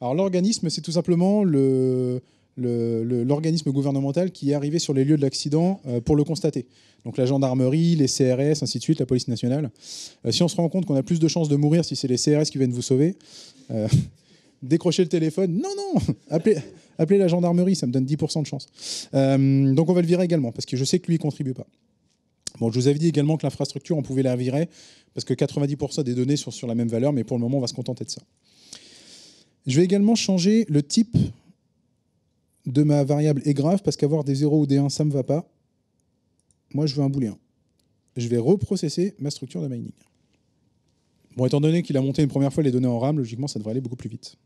Alors l'organisme, c'est tout simplement le, l'organisme gouvernemental qui est arrivé sur les lieux de l'accident euh, pour le constater. Donc la gendarmerie, les CRS, ainsi de suite, la police nationale. Euh, si on se rend compte qu'on a plus de chances de mourir si c'est les CRS qui viennent vous sauver, euh, décrochez le téléphone. Non, non, appelez, appelez, la gendarmerie, ça me donne 10% de chance. donc on va le virer également, parce que je sais que lui, il ne contribue pas. Bon, je vous avais dit également que l'infrastructure, on pouvait la virer, parce que 90% des données sont sur la même valeur, mais pour le moment, on va se contenter de ça. Je vais également changer le type de ma variable est grave parce qu'avoir des 0 ou des 1, ça ne me va pas. Moi, je veux un booléen. Je vais reprocesser ma structure de mining. Bon, étant donné qu'il a monté une première fois les données en RAM, logiquement, ça devrait aller beaucoup plus vite.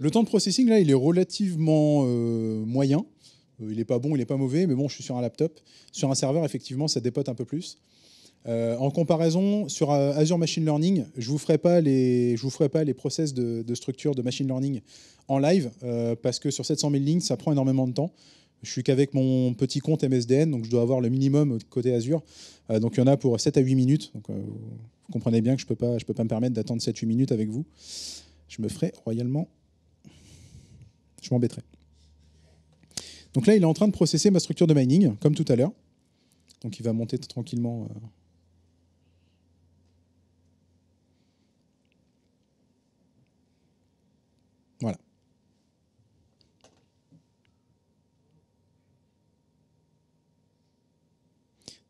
Le temps de processing, là, il est relativement euh, moyen. Euh, il n'est pas bon, il n'est pas mauvais, mais bon, je suis sur un laptop. Sur un serveur, effectivement, ça dépote un peu plus. Euh, en comparaison, sur euh, Azure Machine Learning, je ne vous, ferai pas les, vous ferai pas les process de, structure de machine learning en live, euh, parce que sur 700 000 lignes, ça prend énormément de temps. Je suis qu'avec mon petit compte MSDN, donc je dois avoir le minimum côté Azure. donc il y en a pour 7 à 8 minutes. Donc, vous comprenez bien que je ne peux, pas, je peux pas me permettre d'attendre 7-8 minutes avec vous. Je me ferai royalement. Je m'embêterai. Donc là, il est en train de processer ma structure de mining, comme tout à l'heure. Donc il va monter tranquillement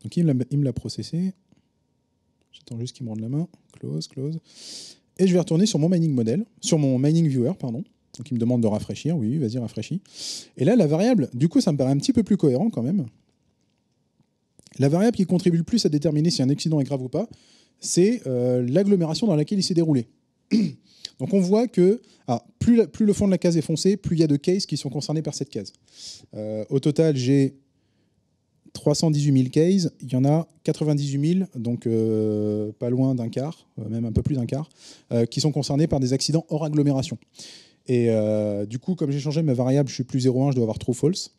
Donc il me l'a processé. J'attends juste qu'il me rende la main. Close, close. Et je vais retourner sur mon mining model, sur mon mining viewer, pardon. Donc il me demande de rafraîchir. Oui, vas-y, rafraîchis. Et là, la variable, du coup, ça me paraît un petit peu plus cohérent quand même. La variable qui contribue le plus à déterminer si un accident est grave ou pas, c'est euh, l'agglomération dans laquelle il s'est déroulé. Donc on voit que ah, plus, le fond de la case est foncé, plus il y a de cases qui sont concernées par cette case. Euh, au total, j'ai 318 000 cases, il y en a 98 000, donc euh, pas loin d'un quart, euh, même un peu plus d'un quart, euh, qui sont concernés par des accidents hors agglomération. Et du coup, comme j'ai changé ma variable, je suis plus 0,1, je dois avoir trop false.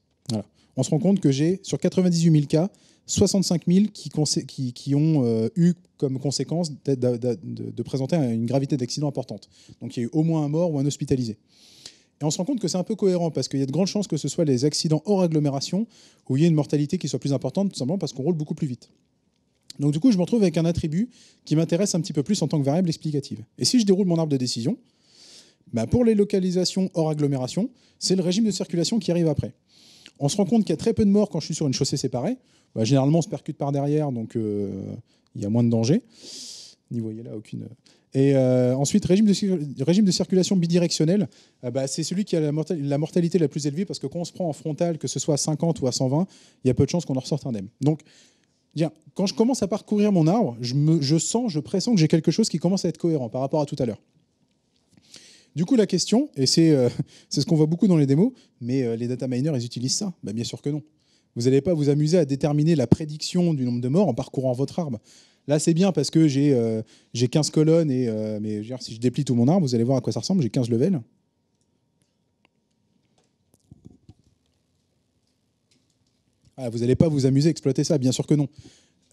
On se rend compte que j'ai, sur 98 000 cas, 65 000 qui, qui, ont eu comme conséquence de, présenter une gravité d'accident importante. Donc il y a eu au moins un mort ou un hospitalisé. Et on se rend compte que c'est un peu cohérent parce qu'il y a de grandes chances que ce soit les accidents hors agglomération où il y a une mortalité qui soit plus importante, tout simplement parce qu'on roule beaucoup plus vite. Donc du coup, je me retrouve avec un attribut qui m'intéresse un petit peu plus en tant que variable explicative. Et si je déroule mon arbre de décision, bah, pour les localisations hors agglomération, c'est le régime de circulation qui arrive après. On se rend compte qu'il y a très peu de morts quand je suis sur une chaussée séparée. Bah, généralement, on se percute par derrière, donc euh, il y a moins de danger. N'y voyez là aucune et euh, ensuite, régime de, régime de, circulation bidirectionnelle, euh, bah, c'est celui qui a la, mortalité la, mortalité la plus élevée parce que quand on se prend en frontal, que ce soit à 50 ou à 120, il y a peu de chances qu'on en ressorte indemne. Donc, bien, quand je commence à parcourir mon arbre, je, sens, je pressens que j'ai quelque chose qui commence à être cohérent par rapport à tout à l'heure. Du coup, la question, et c'est euh, c'est ce qu'on voit beaucoup dans les démos, mais les data miners, ils utilisent ça bah, Bien sûr que non. Vous n'allez pas vous amuser à déterminer la prédiction du nombre de morts en parcourant votre arbre. Là, c'est bien parce que j'ai 15 euh, colonnes et euh, mais si je déplie tout mon arbre, vous allez voir à quoi ça ressemble. J'ai 15 levels. Ah, vous n'allez pas vous amuser à exploiter ça, bien sûr que non.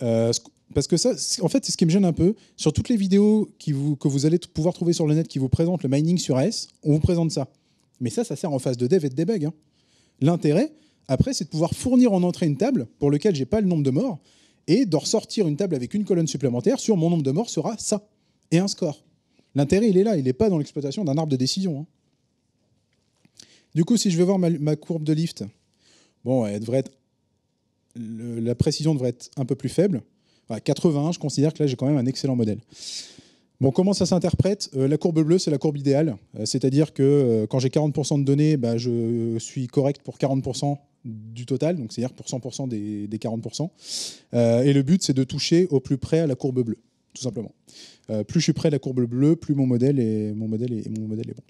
Euh, parce que ça, en fait, c'est ce qui me gêne un peu. Sur toutes les vidéos que vous allez pouvoir trouver sur le net qui vous présentent le mining sur S, on vous présente ça. Mais ça, ça sert en phase de dev et de debug. Hein. L'intérêt, après, c'est de pouvoir fournir en entrée une table pour laquelle j'ai pas le nombre de morts et de ressortir une table avec une colonne supplémentaire sur mon nombre de morts sera ça, et un score. L'intérêt, il est là, il n'est pas dans l'exploitation d'un arbre de décision. Hein. Du coup, si je veux voir ma, courbe de lift, bon, elle devrait être, la précision devrait être un peu plus faible. À 80, je considère que là, j'ai quand même un excellent modèle comment ça s'interprète euh, La courbe bleue, c'est la courbe idéale. Euh, c'est-à-dire que euh, quand j'ai 40% de données, bah, je suis correct pour 40% du total, donc c'est-à-dire pour 100% des, 40%. et le but, c'est de toucher au plus près à la courbe bleue, tout simplement. plus je suis près de la courbe bleue, plus mon modèle est, mon modèle est bon.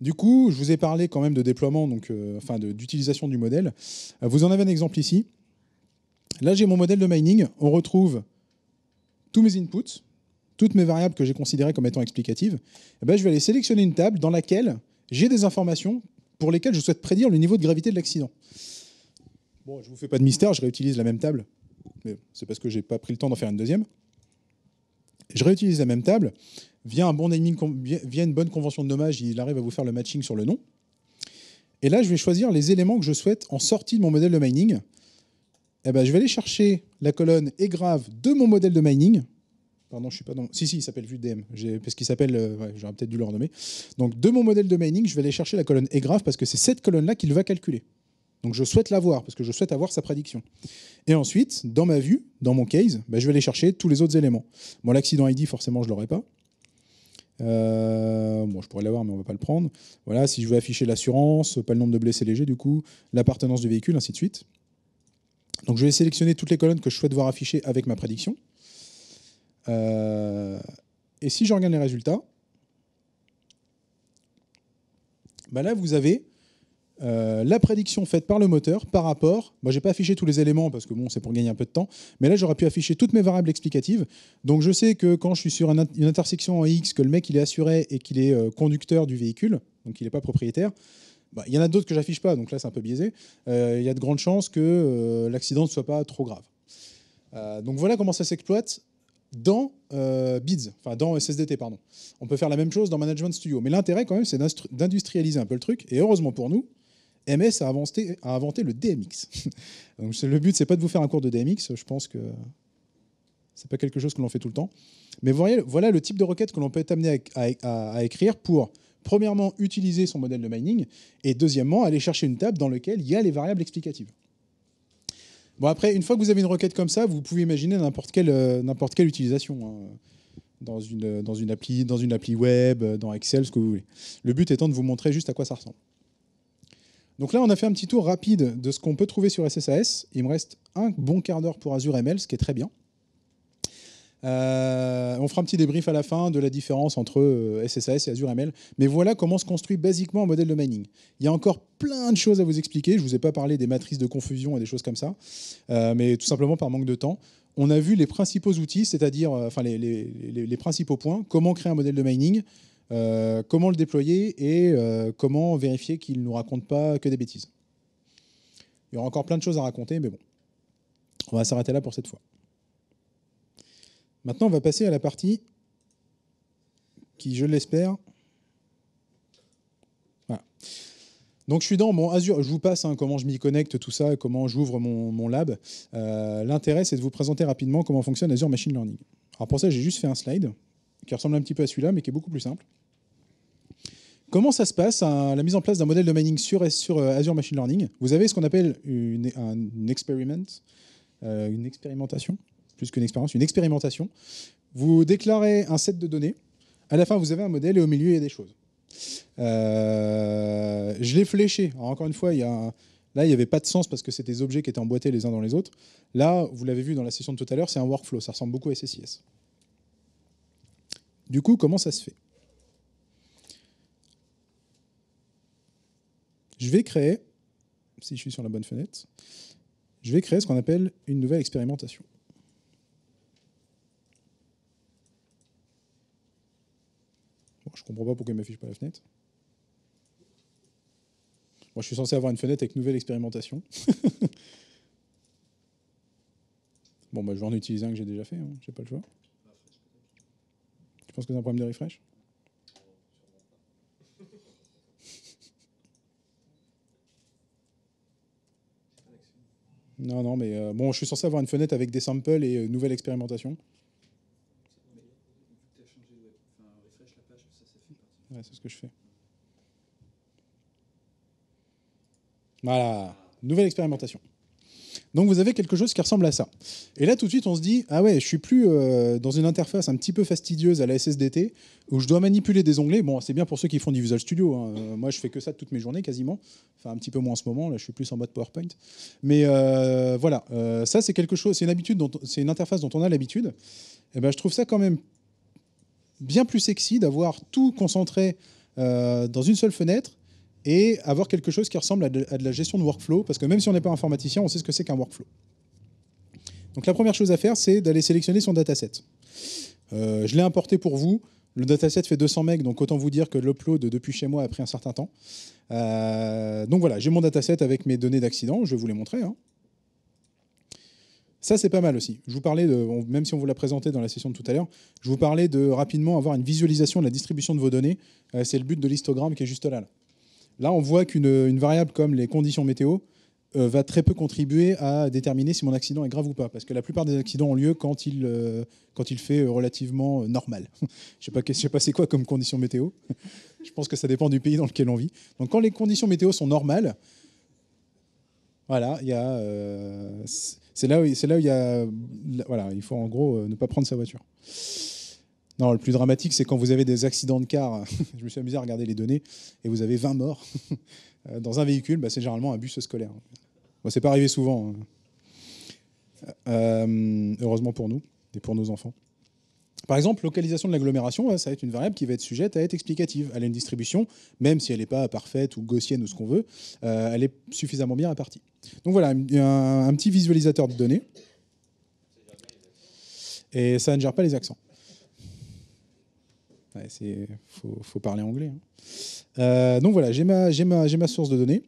Du coup, je vous ai parlé quand même de déploiement, donc, enfin d'utilisation du modèle. vous en avez un exemple ici. Là, j'ai mon modèle de mining. On retrouve tous mes inputs, toutes mes variables que j'ai considérées comme étant explicatives, eh ben, je vais aller sélectionner une table dans laquelle j'ai des informations pour lesquelles je souhaite prédire le niveau de gravité de l'accident. je ne vous fais pas de mystère, je réutilise la même table, mais c'est parce que je n'ai pas pris le temps d'en faire une deuxième. Je réutilise la même table. Via, un bon une bonne convention de nommage, il arrive à vous faire le matching sur le nom. Et là, je vais choisir les éléments que je souhaite en sortie de mon modèle de mining. Eh ben, je vais aller chercher la colonne et grave de mon modèle de mining Pardon, je suis pas dans. Si, si, il s'appelle VueDM. Parce qu'il s'appelle. Euh, j'aurais peut-être dû le renommer. Donc, de mon modèle de mining, je vais aller chercher la colonne grave parce que c'est cette colonne-là qu'il va calculer. Donc, je souhaite l'avoir parce que je souhaite avoir sa prédiction. Et ensuite, dans ma vue, dans mon case, bah, je vais aller chercher tous les autres éléments. Bon, l'accident ID, forcément, je ne l'aurai pas. Euh, je pourrais l'avoir, mais on ne va pas le prendre. Voilà, si je veux afficher l'assurance, pas le nombre de blessés légers, du coup, l'appartenance du véhicule, ainsi de suite. Donc, je vais sélectionner toutes les colonnes que je souhaite voir affichées avec ma prédiction. Euh, et si je regarde les résultats, bah là, vous avez euh, la prédiction faite par le moteur par rapport. Moi, j'ai pas affiché tous les éléments parce que bon, c'est pour gagner un peu de temps. Mais là, j'aurais pu afficher toutes mes variables explicatives. Donc, je sais que quand je suis sur une intersection en X, que le mec il est assuré et qu'il est euh, conducteur du véhicule, donc il n'est pas propriétaire. Bah, il y en a d'autres que j'affiche pas, donc là c'est un peu biaisé. Il y a de grandes chances que l'accident ne soit pas trop grave. donc voilà comment ça s'exploite dans euh, BIDS, enfin dans SSDT, pardon. On peut faire la même chose dans Management Studio. Mais l'intérêt, quand même, c'est d'industrialiser un peu le truc. Et heureusement pour nous, MS a inventé, le DMX. Donc, le but, c'est pas de vous faire un cours de DMX. Je pense que c'est pas quelque chose que l'on fait tout le temps. Mais voyez, voilà le type de requête que l'on peut être amené à, à, écrire pour, premièrement, utiliser son modèle de mining et, deuxièmement, aller chercher une table dans laquelle il y a les variables explicatives. Bon, après, une fois que vous avez une requête comme ça, vous pouvez imaginer n'importe quelle, euh, n'importe quelle utilisation. Hein, dans une, euh, dans, une appli, dans une appli web, euh, dans Excel, ce que vous voulez. Le but étant de vous montrer juste à quoi ça ressemble. Donc là, on a fait un petit tour rapide de ce qu'on peut trouver sur SSAS. Il me reste un bon quart d'heure pour Azure ML, ce qui est très bien. Euh, on fera un petit débrief à la fin de la différence entre SSAS euh, et Azure ML. Mais voilà comment se construit basiquement un modèle de mining. Il y a encore plein de choses à vous expliquer. Je ne vous ai pas parlé des matrices de confusion et des choses comme ça, euh, mais tout simplement par manque de temps. On a vu les principaux outils, c'est-à-dire enfin, les, principaux points, comment créer un modèle de mining, comment le déployer et comment vérifier qu'il ne nous raconte pas que des bêtises. Il y aura encore plein de choses à raconter, mais bon, on va s'arrêter là pour cette fois. Maintenant, on va passer à la partie qui, je l'espère, voilà. Donc je suis dans mon Azure, je vous passe hein, comment je m'y connecte, tout ça, comment j'ouvre mon, lab. Euh, l'intérêt, c'est de vous présenter rapidement comment fonctionne Azure Machine Learning. Alors pour ça, j'ai juste fait un slide qui ressemble un petit peu à celui-là, mais qui est beaucoup plus simple. Comment ça se passe, la mise en place d'un modèle de mining sur, sur euh, Azure Machine Learning Vous avez ce qu'on appelle une, un, euh, une expérimentation, plus qu'une expérience, une expérimentation. Vous déclarez un set de données. À la fin, vous avez un modèle et au milieu, il y a des choses. Euh, je l'ai fléché. encore une fois, là, il n'y avait pas de sens parce que c'était des objets qui étaient emboîtés les uns dans les autres. Là, vous l'avez vu dans la session de tout à l'heure, c'est un workflow. Ça ressemble beaucoup à SSIS. Du coup, comment ça se fait Je vais créer, si je suis sur la bonne fenêtre, je vais créer ce qu'on appelle une nouvelle expérimentation. je comprends pas pourquoi il m'affiche pas la fenêtre. Moi, je suis censé avoir une fenêtre avec nouvelle expérimentation. bon, bah, je vais en utiliser un que j'ai déjà fait, hein. j'ai pas le choix. Tu penses que c'est un problème de refresh Non, non, mais euh, bon, je suis censé avoir une fenêtre avec des samples et euh, nouvelle expérimentation. c'est ce que je fais. Voilà, nouvelle expérimentation. Donc vous avez quelque chose qui ressemble à ça. Et là tout de suite on se dit ah ouais je suis plus euh, dans une interface un petit peu fastidieuse à la SSDT où je dois manipuler des onglets. Bon c'est bien pour ceux qui font du Visual Studio. Hein. Euh, moi je fais que ça toutes mes journées quasiment. Enfin un petit peu moins en ce moment. Là je suis plus en mode PowerPoint. Mais euh, voilà ça c'est quelque chose. C'est une habitude. C'est une interface dont on a l'habitude. Et eh ben je trouve ça quand même bien plus sexy d'avoir tout concentré euh, dans une seule fenêtre et avoir quelque chose qui ressemble à de, la gestion de workflow, parce que même si on n'est pas informaticien, on sait ce que c'est qu'un workflow. Donc la première chose à faire, c'est d'aller sélectionner son dataset. Euh, je l'ai importé pour vous. Le dataset fait 200 MB, donc autant vous dire que l'upload depuis chez moi a pris un certain temps. Euh, donc voilà, j'ai mon dataset avec mes données d'accident, je vais vous les montrer. Hein. Ça, c'est pas mal aussi. Je vous parlais, de, même si on vous l'a présenté dans la session de tout à l'heure, je vous parlais de rapidement avoir une visualisation de la distribution de vos données. Euh, c'est le but de l'histogramme qui est juste là. Là, on voit qu'une variable comme les conditions météo euh, va très peu contribuer à déterminer si mon accident est grave ou pas. Parce que la plupart des accidents ont lieu quand il, euh, quand il fait relativement normal. je ne sais pas, sais pas c'est quoi comme conditions météo. je pense que ça dépend du pays dans lequel on vit. Donc quand les conditions météo sont normales, voilà, il y a. Euh, c'est là où c'est là il y a. Voilà, il faut en gros euh, ne pas prendre sa voiture. Non, le plus dramatique, c'est quand vous avez des accidents de car. Je me suis amusé à regarder les données et vous avez 20 morts euh, dans un véhicule. Bah, c'est généralement un bus scolaire. Bon, c'est pas arrivé souvent. Hein. heureusement pour nous et pour nos enfants. Par exemple, localisation de l'agglomération, ça va être une variable qui va être sujette à être explicative. Elle a une distribution, même si elle n'est pas parfaite ou gaussienne ou ce qu'on veut, euh, elle est suffisamment bien répartie. Donc voilà, un, petit visualisateur de données. Et ça ne gère pas les accents. Il faut, parler anglais. Hein. Euh, donc voilà, j'ai ma, ma source de données.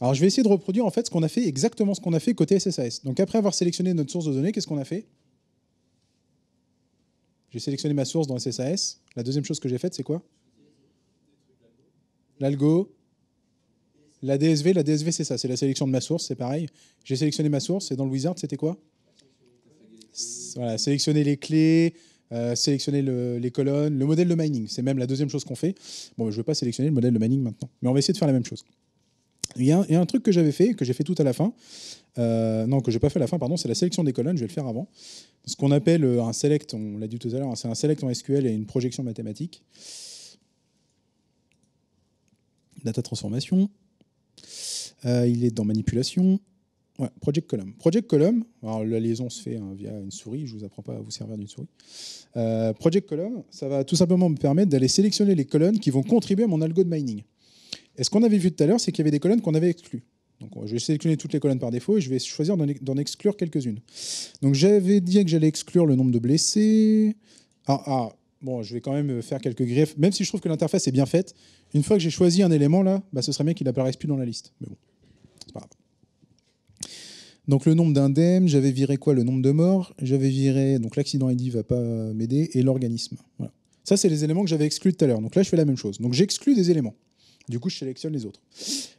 Alors je vais essayer de reproduire en fait ce qu'on a fait, exactement ce qu'on a fait côté SSAS. Donc après avoir sélectionné notre source de données, qu'est-ce qu'on a fait j'ai sélectionné ma source dans SSAS. La deuxième chose que j'ai faite, c'est quoi L'algo, la DSV. La DSV, c'est ça, c'est la sélection de ma source, c'est pareil. J'ai sélectionné ma source et dans le wizard, c'était quoi voilà, Sélectionner les clés, euh, sélectionner les colonnes, le modèle de mining, c'est même la deuxième chose qu'on fait. Bon, je ne vais pas sélectionner le modèle de mining maintenant, mais on va essayer de faire la même chose. Il y a un, truc que j'avais fait, que j'ai fait tout à la fin, euh, non, que j'ai pas fait à la fin, pardon, c'est la sélection des colonnes, je vais le faire avant ce qu'on appelle euh, un select, on l'a dit tout à l'heure, c'est un select en SQL et une projection mathématique. Data transformation. Euh, il est dans manipulation. project column. Project column, alors la liaison se fait hein, via une souris, je ne vous apprends pas à vous servir d'une souris. Euh, project column, ça va tout simplement me permettre d'aller sélectionner les colonnes qui vont contribuer à mon algo de mining. Et ce qu'on avait vu tout à l'heure, c'est qu'il y avait des colonnes qu'on avait exclues. Donc je vais sélectionner toutes les colonnes par défaut et je vais choisir d'en exclure quelques-unes. Donc j'avais dit que j'allais exclure le nombre de blessés. Ah, ah, bon, je vais quand même euh, faire quelques griffes. même si je trouve que l'interface est bien faite. Une fois que j'ai choisi un élément là, bah, ce serait bien qu'il n'apparaisse plus dans la liste. Mais bon, c'est pas Donc le nombre d'indemnes, j'avais viré quoi Le nombre de morts, j'avais viré, donc l'accident ID ne va pas m'aider, et l'organisme. Voilà. Ça, c'est les éléments que j'avais exclus tout à l'heure. Donc là, je fais la même chose. Donc j'exclus des éléments. Du coup, je sélectionne les autres.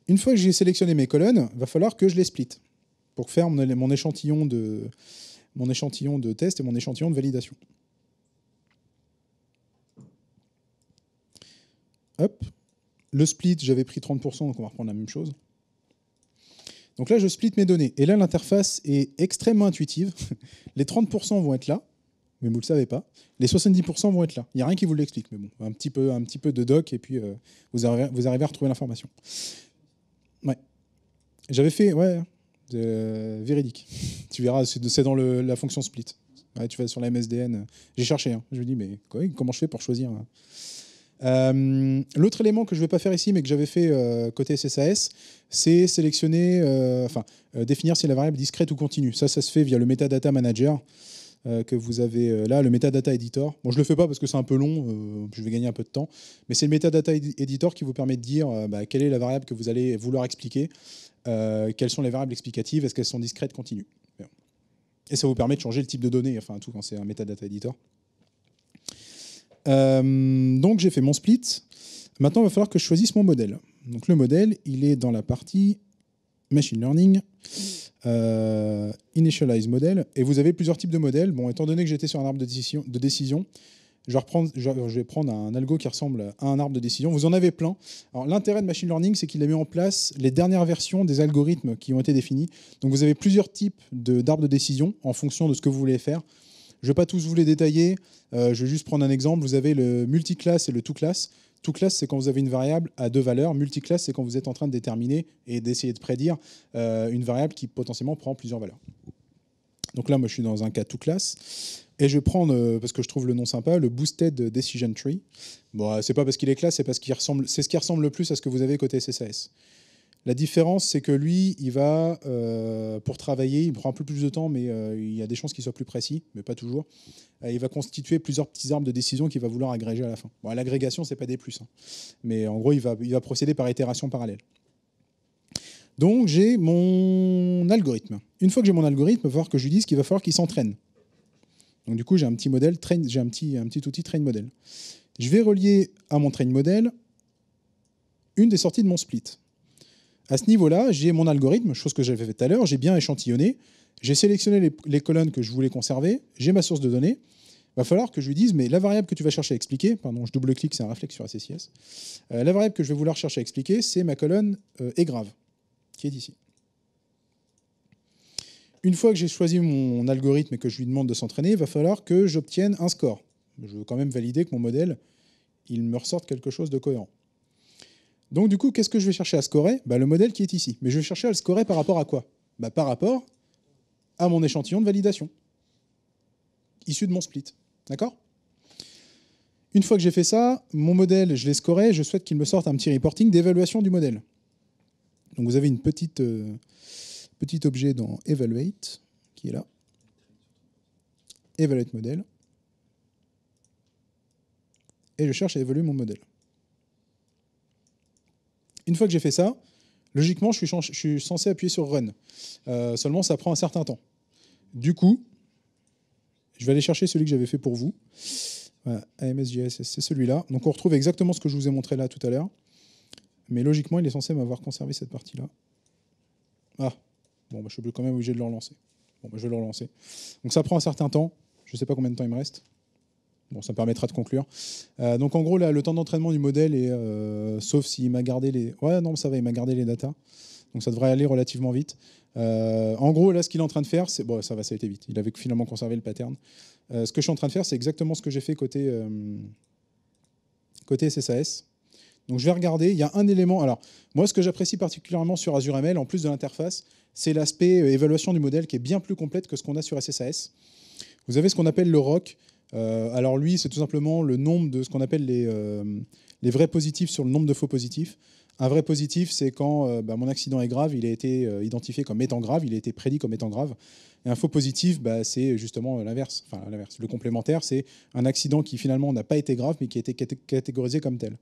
Une fois que j'ai sélectionné mes colonnes, il va falloir que je les split pour faire mon échantillon de, mon échantillon de test et mon échantillon de validation. Hop. Le split, j'avais pris 30%, donc on va reprendre la même chose. Donc là, je split mes données. Et là, l'interface est extrêmement intuitive. Les 30% vont être là mais vous ne le savez pas. Les 70% vont être là. Il n'y a rien qui vous l'explique, mais bon, un petit peu, un petit peu de doc, et puis euh, vous, arrivez, vous arrivez à retrouver l'information. Ouais. J'avais fait, ouais, hein, euh, véridique. Tu verras, c'est dans la fonction split. tu vas sur la MSDN. Euh, j'ai cherché, hein. je me dis, mais comment je fais pour choisir hein. L'autre élément que je ne vais pas faire ici, mais que j'avais fait côté SSAS, c'est sélectionner, enfin, définir si la variable discrète ou continue. Ça, ça se fait via le Metadata Manager. Euh, que vous avez euh, là, le Metadata Editor. Bon, je ne le fais pas parce que c'est un peu long, euh, je vais gagner un peu de temps, mais c'est le Metadata Editor qui vous permet de dire bah, quelle est la variable que vous allez vouloir expliquer, quelles sont les variables explicatives, est-ce qu'elles sont discrètes, continues. Et ça vous permet de changer le type de données, enfin tout quand c'est un Metadata Editor. donc j'ai fait mon split. Maintenant, il va falloir que je choisisse mon modèle. Donc le modèle, il est dans la partie machine learning, euh, initialize model, et vous avez plusieurs types de modèles. Bon, étant donné que j'étais sur un arbre de décision, de décision je, vais reprendre, je vais prendre un algo qui ressemble à un arbre de décision. Vous en avez plein. l'intérêt de machine learning, c'est qu'il a mis en place les dernières versions des algorithmes qui ont été définis. Donc, vous avez plusieurs types d'arbres de, décision en fonction de ce que vous voulez faire. Je ne vais pas tous vous les détailler, euh, je vais juste prendre un exemple. Vous avez le multiclass et le tout-class. Tout classe, c'est quand vous avez une variable à deux valeurs. Multiclasse, c'est quand vous êtes en train de déterminer et d'essayer de prédire euh, une variable qui potentiellement prend plusieurs valeurs. Donc là, moi, je suis dans un cas tout classe. Et je vais prendre, euh, parce que je trouve le nom sympa, le Boosted Decision Tree. Bon, euh, c'est pas parce qu'il est classe, c'est parce qu'il ressemble, c'est ce qui ressemble le plus à ce que vous avez côté CSS. La différence, c'est que lui, il va, euh, pour travailler, il prend un peu plus de temps, mais euh, il y a des chances qu'il soit plus précis, mais pas toujours. il va constituer plusieurs petits arbres de décision qu'il va vouloir agréger à la fin. L'agrégation l'agrégation, c'est pas des plus, hein. mais en gros, il va, il va procéder par itération parallèle. Donc, j'ai mon algorithme. Une fois que j'ai mon algorithme, il va falloir que je lui dise qu'il va falloir qu'il s'entraîne. Donc, du coup, j'ai un petit modèle, j'ai un petit, un petit outil train model. Je vais relier à mon train model une des sorties de mon split. À ce niveau-là, j'ai mon algorithme, chose que j'avais fait tout à l'heure, j'ai bien échantillonné, j'ai sélectionné les, colonnes que je voulais conserver, j'ai ma source de données. Il va falloir que je lui dise, mais la variable que tu vas chercher à expliquer, pardon, je double-clique, c'est un réflexe sur ACCS, euh, la variable que je vais vouloir chercher à expliquer, c'est ma colonne euh, grave, qui est ici. Une fois que j'ai choisi mon algorithme et que je lui demande de s'entraîner, il va falloir que j'obtienne un score. Je veux quand même valider que mon modèle, il me ressorte quelque chose de cohérent. Donc du coup, qu'est-ce que je vais chercher à scorer bah, Le modèle qui est ici. Mais je vais chercher à le scorer par rapport à quoi bah, Par rapport à mon échantillon de validation, issu de mon split. D'accord Une fois que j'ai fait ça, mon modèle, je l'ai scoré, je souhaite qu'il me sorte un petit reporting d'évaluation du modèle. Donc vous avez une petite, euh, petit objet dans Evaluate, qui est là. Evaluate modèle. Et je cherche à évaluer mon modèle. Une fois que j'ai fait ça, logiquement, je suis, censé appuyer sur Run. Euh, seulement, ça prend un certain temps. Du coup, je vais aller chercher celui que j'avais fait pour vous. Voilà, AMSJS, c'est celui-là. Donc on retrouve exactement ce que je vous ai montré là tout à l'heure. Mais logiquement, il est censé m'avoir conservé cette partie-là. Ah, bon, bah, je suis quand même obligé de le relancer. Bon, bah, je vais le relancer. Donc ça prend un certain temps. Je ne sais pas combien de temps il me reste. Bon, ça me permettra de conclure. Euh, donc en gros, là, le temps d'entraînement du modèle est, euh, sauf s'il m'a gardé les, ouais non, ça va, il m'a gardé les datas. Donc ça devrait aller relativement vite. Euh, en gros, là, ce qu'il est en train de faire, c'est bon, ça va, ça a été vite. Il avait finalement conservé le pattern. ce que je suis en train de faire, c'est exactement ce que j'ai fait côté côté SSAS. Donc je vais regarder. Il y a un élément. Alors moi, ce que j'apprécie particulièrement sur Azure ML, en plus de l'interface, c'est l'aspect évaluation du modèle qui est bien plus complète que ce qu'on a sur SSAS. Vous avez ce qu'on appelle le ROC. Euh, alors lui, c'est tout simplement le nombre de ce qu'on appelle euh, les, vrais positifs sur le nombre de faux positifs. Un vrai positif, c'est quand euh, bah, mon accident est grave, il a été identifié comme étant grave, il a été prédit comme étant grave. Et un faux positif, bah, c'est justement l'inverse. Enfin, l'inverse. Le complémentaire, c'est un accident qui finalement n'a pas été grave, mais qui a été catégorisé comme tel.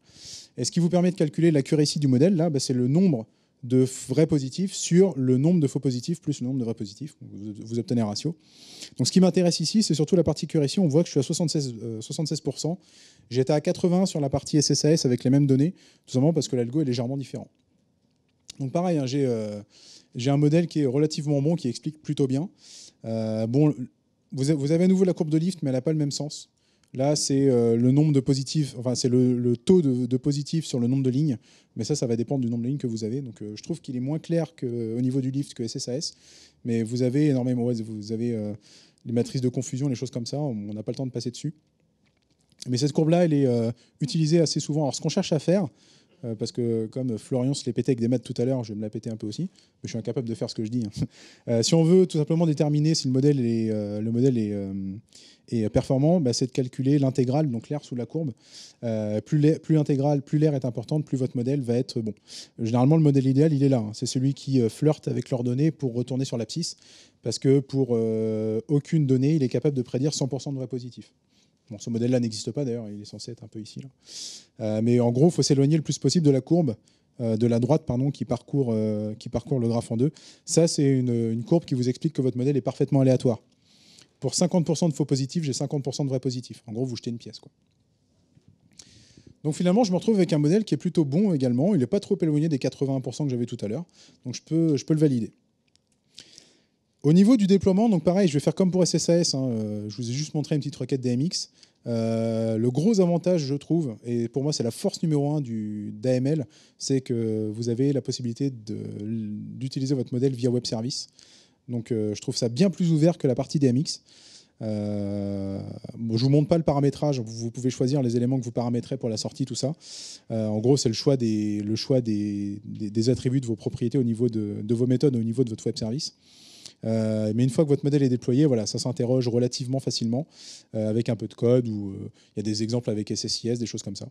Et ce qui vous permet de calculer l'accuracy du modèle, là, bah, c'est le nombre de vrais positifs sur le nombre de faux positifs plus le nombre de vrais positifs. Vous, obtenez un ratio. Donc ce qui m'intéresse ici, c'est surtout la partie curation. On voit que je suis à 76, euh, J'étais à 80% sur la partie SSAS avec les mêmes données, tout simplement parce que l'algo est légèrement différent. Donc pareil, hein, euh, j'ai un modèle qui est relativement bon, qui explique plutôt bien. Euh, bon, vous, avez à nouveau la courbe de lift, mais elle n'a pas le même sens. Là, c'est euh, le nombre de positifs, enfin, c'est le, taux de, de, positifs sur le nombre de lignes. Mais ça, ça va dépendre du nombre de lignes que vous avez. Donc, euh, je trouve qu'il est moins clair au niveau du lift que SSAS. Mais vous avez énormément, vous avez euh, les matrices de confusion, les choses comme ça. On n'a pas le temps de passer dessus. Mais cette courbe-là, elle est utilisée assez souvent. Alors, ce qu'on cherche à faire, euh, parce que comme Florian se l'est pété avec des maths tout à l'heure, je vais me la péter un peu aussi, mais je suis incapable de faire ce que je dis. Hein. Euh, si on veut tout simplement déterminer si le modèle est, euh, le modèle est, performant, bah, c'est de calculer l'intégrale, donc l'air sous la courbe. plus l'intégrale, plus l'air est importante, plus votre modèle va être bon. Généralement, le modèle idéal, il est là. Hein. C'est celui qui flirte avec leurs données pour retourner sur l'abscisse, parce que pour aucune donnée, il est capable de prédire 100% de vrai positif. Bon, ce modèle-là n'existe pas d'ailleurs, il est censé être un peu ici. Là. Euh, mais en gros, il faut s'éloigner le plus possible de la courbe, euh, de la droite pardon, qui, parcourt, euh, qui parcourt le graphe en deux. Ça, c'est une, courbe qui vous explique que votre modèle est parfaitement aléatoire pour 50% de faux positifs, j'ai 50% de vrais positifs. En gros, vous jetez une pièce. Quoi. Donc finalement, je me retrouve avec un modèle qui est plutôt bon également. Il n'est pas trop éloigné des 80 que j'avais tout à l'heure. Donc je peux, je peux le valider. Au niveau du déploiement, donc pareil, je vais faire comme pour SSAS, hein, euh, je vous ai juste montré une petite requête DMX. Euh, le gros avantage, je trouve, et pour moi c'est la force numéro un d'AML, c'est que vous avez la possibilité d'utiliser votre modèle via web service. Donc euh, je trouve ça bien plus ouvert que la partie DMX. Euh, bon, je vous montre pas le paramétrage. Vous, pouvez choisir les éléments que vous paramétrez pour la sortie, tout ça. en gros, c'est le choix, des, attributs de vos propriétés au niveau de, vos méthodes, au niveau de votre web service. Euh, mais une fois que votre modèle est déployé, voilà, ça s'interroge relativement facilement euh, avec un peu de code ou euh, il y a des exemples avec SSIS, des choses comme ça.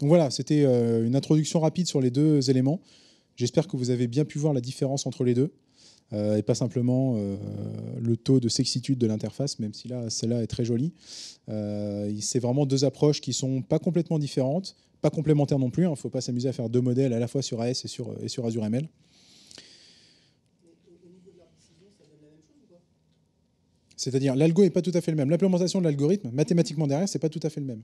Donc voilà, c'était une introduction rapide sur les deux éléments. J'espère que vous avez bien pu voir la différence entre les deux et pas simplement le taux de sexitude de l'interface, même si là, celle-là est très jolie. c'est vraiment deux approches qui sont pas complètement différentes, pas complémentaires non plus. Il hein. ne faut pas s'amuser à faire deux modèles à la fois sur AS et et sur Azure ML. C'est-à-dire, l'algo n'est pas tout à fait le même. L'implémentation de l'algorithme, mathématiquement derrière, n'est pas tout à fait le même.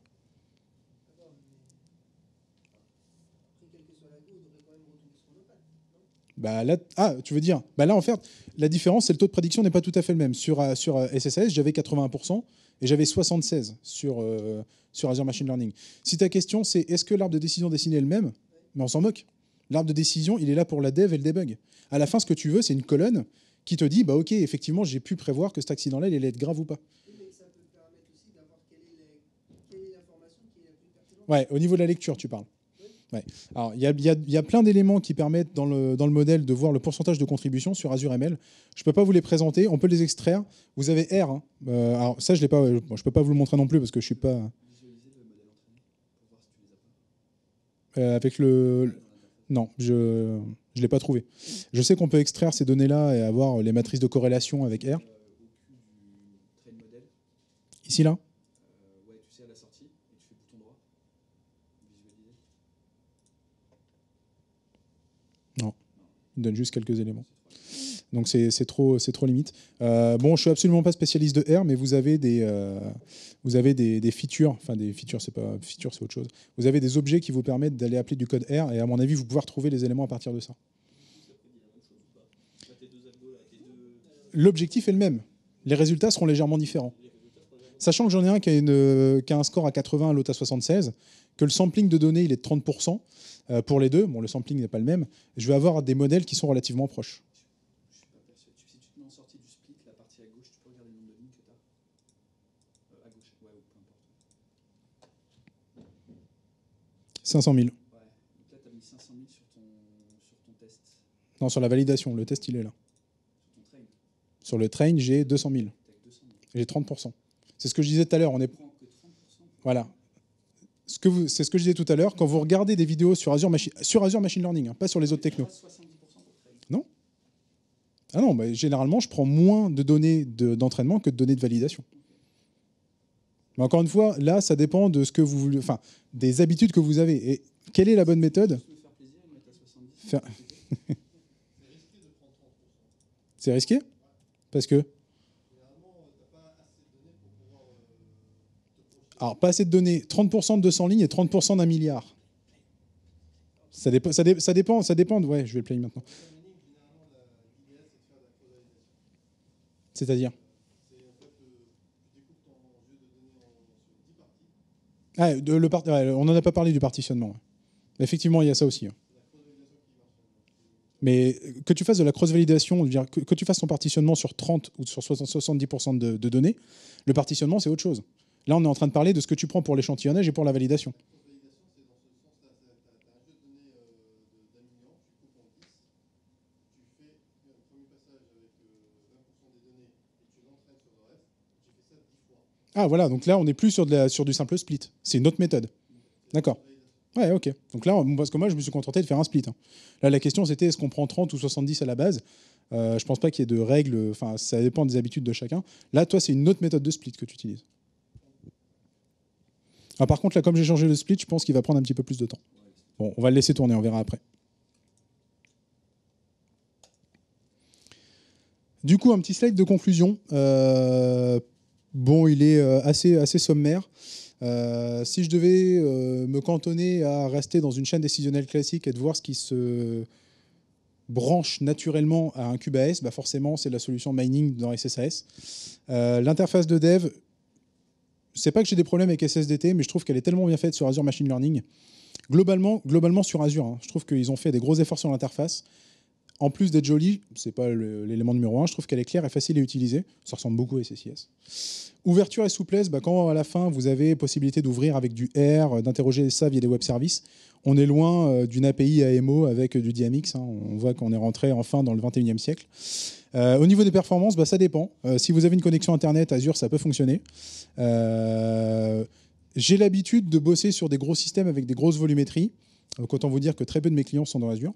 Bah, ah, tu veux dire bah Là, en fait, la différence, c'est le taux de prédiction n'est pas tout à fait le même. Sur, euh, sur SSS, euh, j'avais 81% et j'avais 76% sur, euh, sur Azure Machine Learning. Si ta question, c'est est-ce que l'arbre de décision dessiné est le même Mais ben, on s'en moque. L'arbre de décision, il est là pour la dev et le debug. À la fin, ce que tu veux, c'est une colonne qui te dit, bah ok, effectivement, j'ai pu prévoir que cet accident-là, il allait être grave ou pas. Ouais, au niveau de la lecture, tu parles. Ouais. Alors, il y a, y, y a, plein d'éléments qui permettent dans le, dans le, modèle de voir le pourcentage de contribution sur Azure ML. Je peux pas vous les présenter, on peut les extraire. Vous avez R. Hein. Euh, alors, ça, je ne je peux pas vous le montrer non plus parce que je suis pas. Euh, avec le. Non, je. Je ne l'ai pas trouvé. Je sais qu'on peut extraire ces données-là et avoir les matrices de corrélation avec R. Ici, là Non. Il donne juste quelques éléments. Donc c'est trop, trop limite. Euh, bon, je suis absolument pas spécialiste de R, mais vous avez des, euh, vous avez des, features, enfin des features, c'est pas features, c'est autre chose. Vous avez des objets qui vous permettent d'aller appeler du code R, et à mon avis, vous pouvez retrouver les éléments à partir de ça. L'objectif est le même. Les résultats seront légèrement différents. Sachant que j'en ai un qui a, une, qui a un score à 80, l'autre à 76, que le sampling de données il est de 30% euh, pour les deux, bon le sampling n'est pas le même, je vais avoir des modèles qui sont relativement proches. 500 000. sur ton, test. Non, sur la validation. Le test, il est là. Sur, le train, j'ai 200 000. J'ai 30 C'est ce que je disais tout à l'heure. On est. voilà. Ce que vous, c'est ce que je disais tout à l'heure. Quand vous regardez des vidéos sur Azure Machine, sur Azure Machine Learning, hein, pas sur les autres technos. Non. Ah non, bah, généralement, je prends moins de données d'entraînement que de données de validation. Mais encore une fois, là, ça dépend de ce que vous voulez, enfin, des habitudes que vous avez. Et quelle est la bonne méthode C'est risqué Parce que Alors, pas assez de données. 30% de 200 lignes et 30% d'un milliard. Ça, dépend, ça, ça dépend, ça dépend. Ouais, je vais le play maintenant. C'est-à-dire Ah, on n'en a pas parlé du partitionnement. Effectivement, il y a ça aussi. Hein. Mais que tu fasses de la cross-validation, que, tu fasses ton partitionnement sur 30 ou sur 70% de données, le partitionnement, c'est autre chose. Là, on est en train de parler de ce que tu prends pour l'échantillonnage et pour la validation. Ah voilà, donc là on n'est plus sur, de sur du simple split, c'est une autre méthode. D'accord. Ouais, ok. Donc là, parce que moi je me suis contenté de faire un split. Hein. Là la question c'était est-ce qu'on prend 30 ou 70 à la base Je euh, Je pense pas qu'il y ait de règles, enfin ça dépend des habitudes de chacun. Là toi c'est une autre méthode de split que tu utilises. Ah, par contre là comme j'ai changé le split, je pense qu'il va prendre un petit peu plus de temps. Bon, on va le laisser tourner, on verra après. Du coup, un petit slide de conclusion. Euh, Bon, il est euh, assez, assez sommaire. Euh, si je devais euh, me cantonner à rester dans une chaîne décisionnelle classique et de voir ce qui se branche naturellement à un Cubas, bah forcément, c'est la solution mining dans SSAS. L'interface de dev, c'est pas que j'ai des problèmes avec SSDT, mais je trouve qu'elle est tellement bien faite sur Azure Machine Learning. Globalement, globalement sur Azure, hein, je trouve qu'ils ont fait des gros efforts sur l'interface en plus d'être jolie, c'est pas l'élément numéro un, je trouve qu'elle est claire et facile à utiliser. Ça ressemble beaucoup à SSIS. Ouverture et souplesse, bah quand à la fin vous avez possibilité d'ouvrir avec du R, euh, d'interroger ça via des web services, on est loin euh, d'une API AMO avec euh, du DMX. Hein. On voit qu'on est rentré enfin dans le 21e siècle. au niveau des performances, bah, ça dépend. si vous avez une connexion Internet, Azure, ça peut fonctionner. J'ai l'habitude de bosser sur des gros systèmes avec des grosses volumétries. Donc autant vous dire que très peu de mes clients sont dans Azure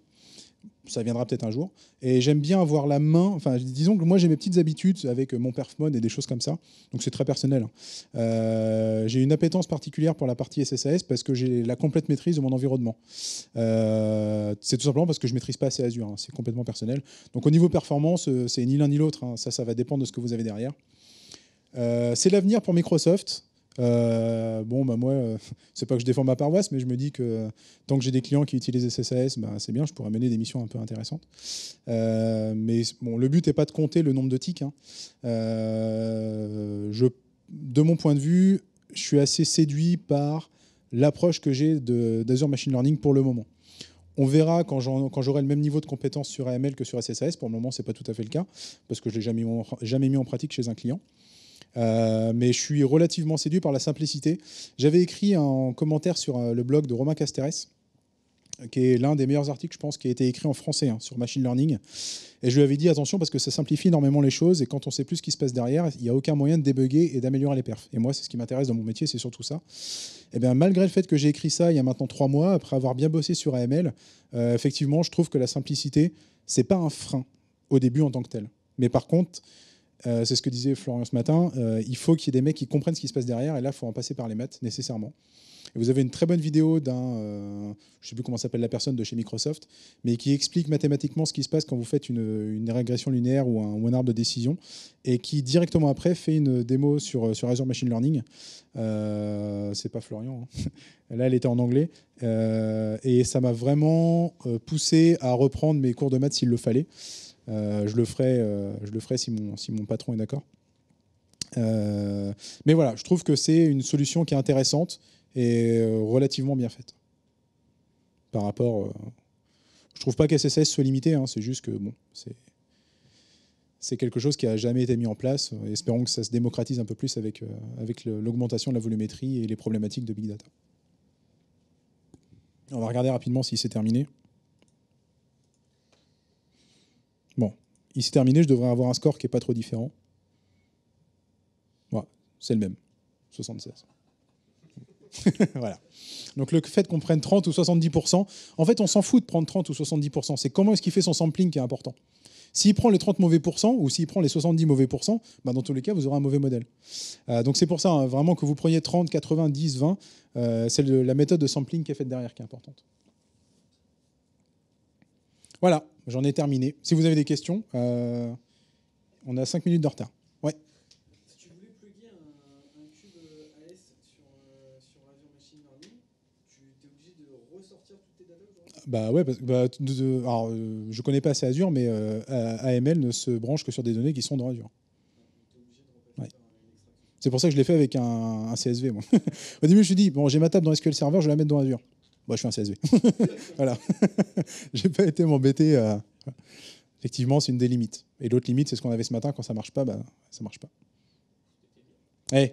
ça viendra peut-être un jour. Et j'aime bien avoir la main. Enfin, disons que moi, j'ai mes petites habitudes avec mon perfmon et des choses comme ça. Donc, c'est très personnel. Hein. Euh, j'ai une appétence particulière pour la partie SSAS parce que j'ai la complète maîtrise de mon environnement. Euh, c'est tout simplement parce que je maîtrise pas assez Azure. Hein. C'est complètement personnel. Donc, au niveau performance, euh, c'est ni l'un ni l'autre. Hein. Ça, ça va dépendre de ce que vous avez derrière. c'est l'avenir pour Microsoft. Euh, bon, bah moi, euh, c'est pas que je défends ma paroisse, mais je me dis que euh, tant que j'ai des clients qui utilisent SSAS, bah, c'est bien, je pourrais mener des missions un peu intéressantes. mais bon, le but n'est pas de compter le nombre de tics. Hein. je, de mon point de vue, je suis assez séduit par l'approche que j'ai d'Azure Machine Learning pour le moment. On verra quand j'aurai le même niveau de compétence sur AML que sur SSAS. Pour le moment, ce n'est pas tout à fait le cas, parce que je ne l'ai jamais mis en pratique chez un client. Euh, mais je suis relativement séduit par la simplicité. J'avais écrit un commentaire sur euh, le blog de Romain Casteres, qui est l'un des meilleurs articles, je pense, qui a été écrit en français hein, sur machine learning. Et je lui avais dit attention parce que ça simplifie énormément les choses et quand on sait plus ce qui se passe derrière, il n'y a aucun moyen de débugger et d'améliorer les perfs. Et moi, c'est ce qui m'intéresse dans mon métier, c'est surtout ça. Et eh bien, malgré le fait que j'ai écrit ça il y a maintenant trois mois, après avoir bien bossé sur AML, euh, effectivement, je trouve que la simplicité, c'est pas un frein au début en tant que tel. Mais par contre, euh, c'est ce que disait Florian ce matin. Euh, il faut qu'il y ait des mecs qui comprennent ce qui se passe derrière, et là, il faut en passer par les maths, nécessairement. vous avez une très bonne vidéo d'un, euh, je ne sais plus comment s'appelle la personne de chez Microsoft, mais qui explique mathématiquement ce qui se passe quand vous faites une, régression linéaire ou un, one arbre de décision, et qui directement après fait une démo sur, sur Azure Machine Learning. Euh, c'est pas Florian. Hein. Là, elle était en anglais. et ça m'a vraiment poussé à reprendre mes cours de maths s'il le fallait. Euh, je, le ferai, euh, je le ferai si mon, si mon patron est d'accord. Euh, mais voilà, je trouve que c'est une solution qui est intéressante et relativement bien faite. Par rapport. je trouve pas qu'SSS soit limité, hein, c'est juste que bon, c'est c'est quelque chose qui a jamais été mis en place. Espérons que ça se démocratise un peu plus avec, avec l'augmentation de la volumétrie et les problématiques de big data. On va regarder rapidement si c'est terminé. Bon, il terminé, je devrais avoir un score qui n'est pas trop différent. Voilà, c'est le même, 76. voilà. Donc le fait qu'on prenne 30 ou 70%, en fait on s'en fout de prendre 30 ou 70%, c'est comment est-ce qu'il fait son sampling qui est important. S'il prend les 30 mauvais pourcents ou s'il prend les 70 mauvais pourcents, bah, dans tous les cas, vous aurez un mauvais modèle. Euh, donc c'est pour ça hein, vraiment que vous preniez 30, 90, 20, euh, c'est la méthode de sampling qui est faite derrière qui est importante. Voilà, j'en ai terminé. Si vous avez des questions, euh, on a 5 minutes de retard. Si tu voulais plugger un, cube AS sur, euh, sur Azure Machine Learning, tu es obligé de ressortir toutes tes datas bah ouais, parce, bah, alors, euh, je connais pas assez Azure, mais AML ne se branche que sur des données qui sont dans Azure. C'est pour ça que je l'ai fait avec un, CSV. Moi. Au début, je me suis dit, bon, j'ai ma table dans SQL Server, je vais la mettre dans Azure. Moi, je suis un CSV. voilà. J'ai pas été m'embêter. Euh, effectivement, c'est une des limites. Et l'autre limite, c'est ce qu'on avait ce matin. Quand ça marche pas, bah, ça marche pas. Eh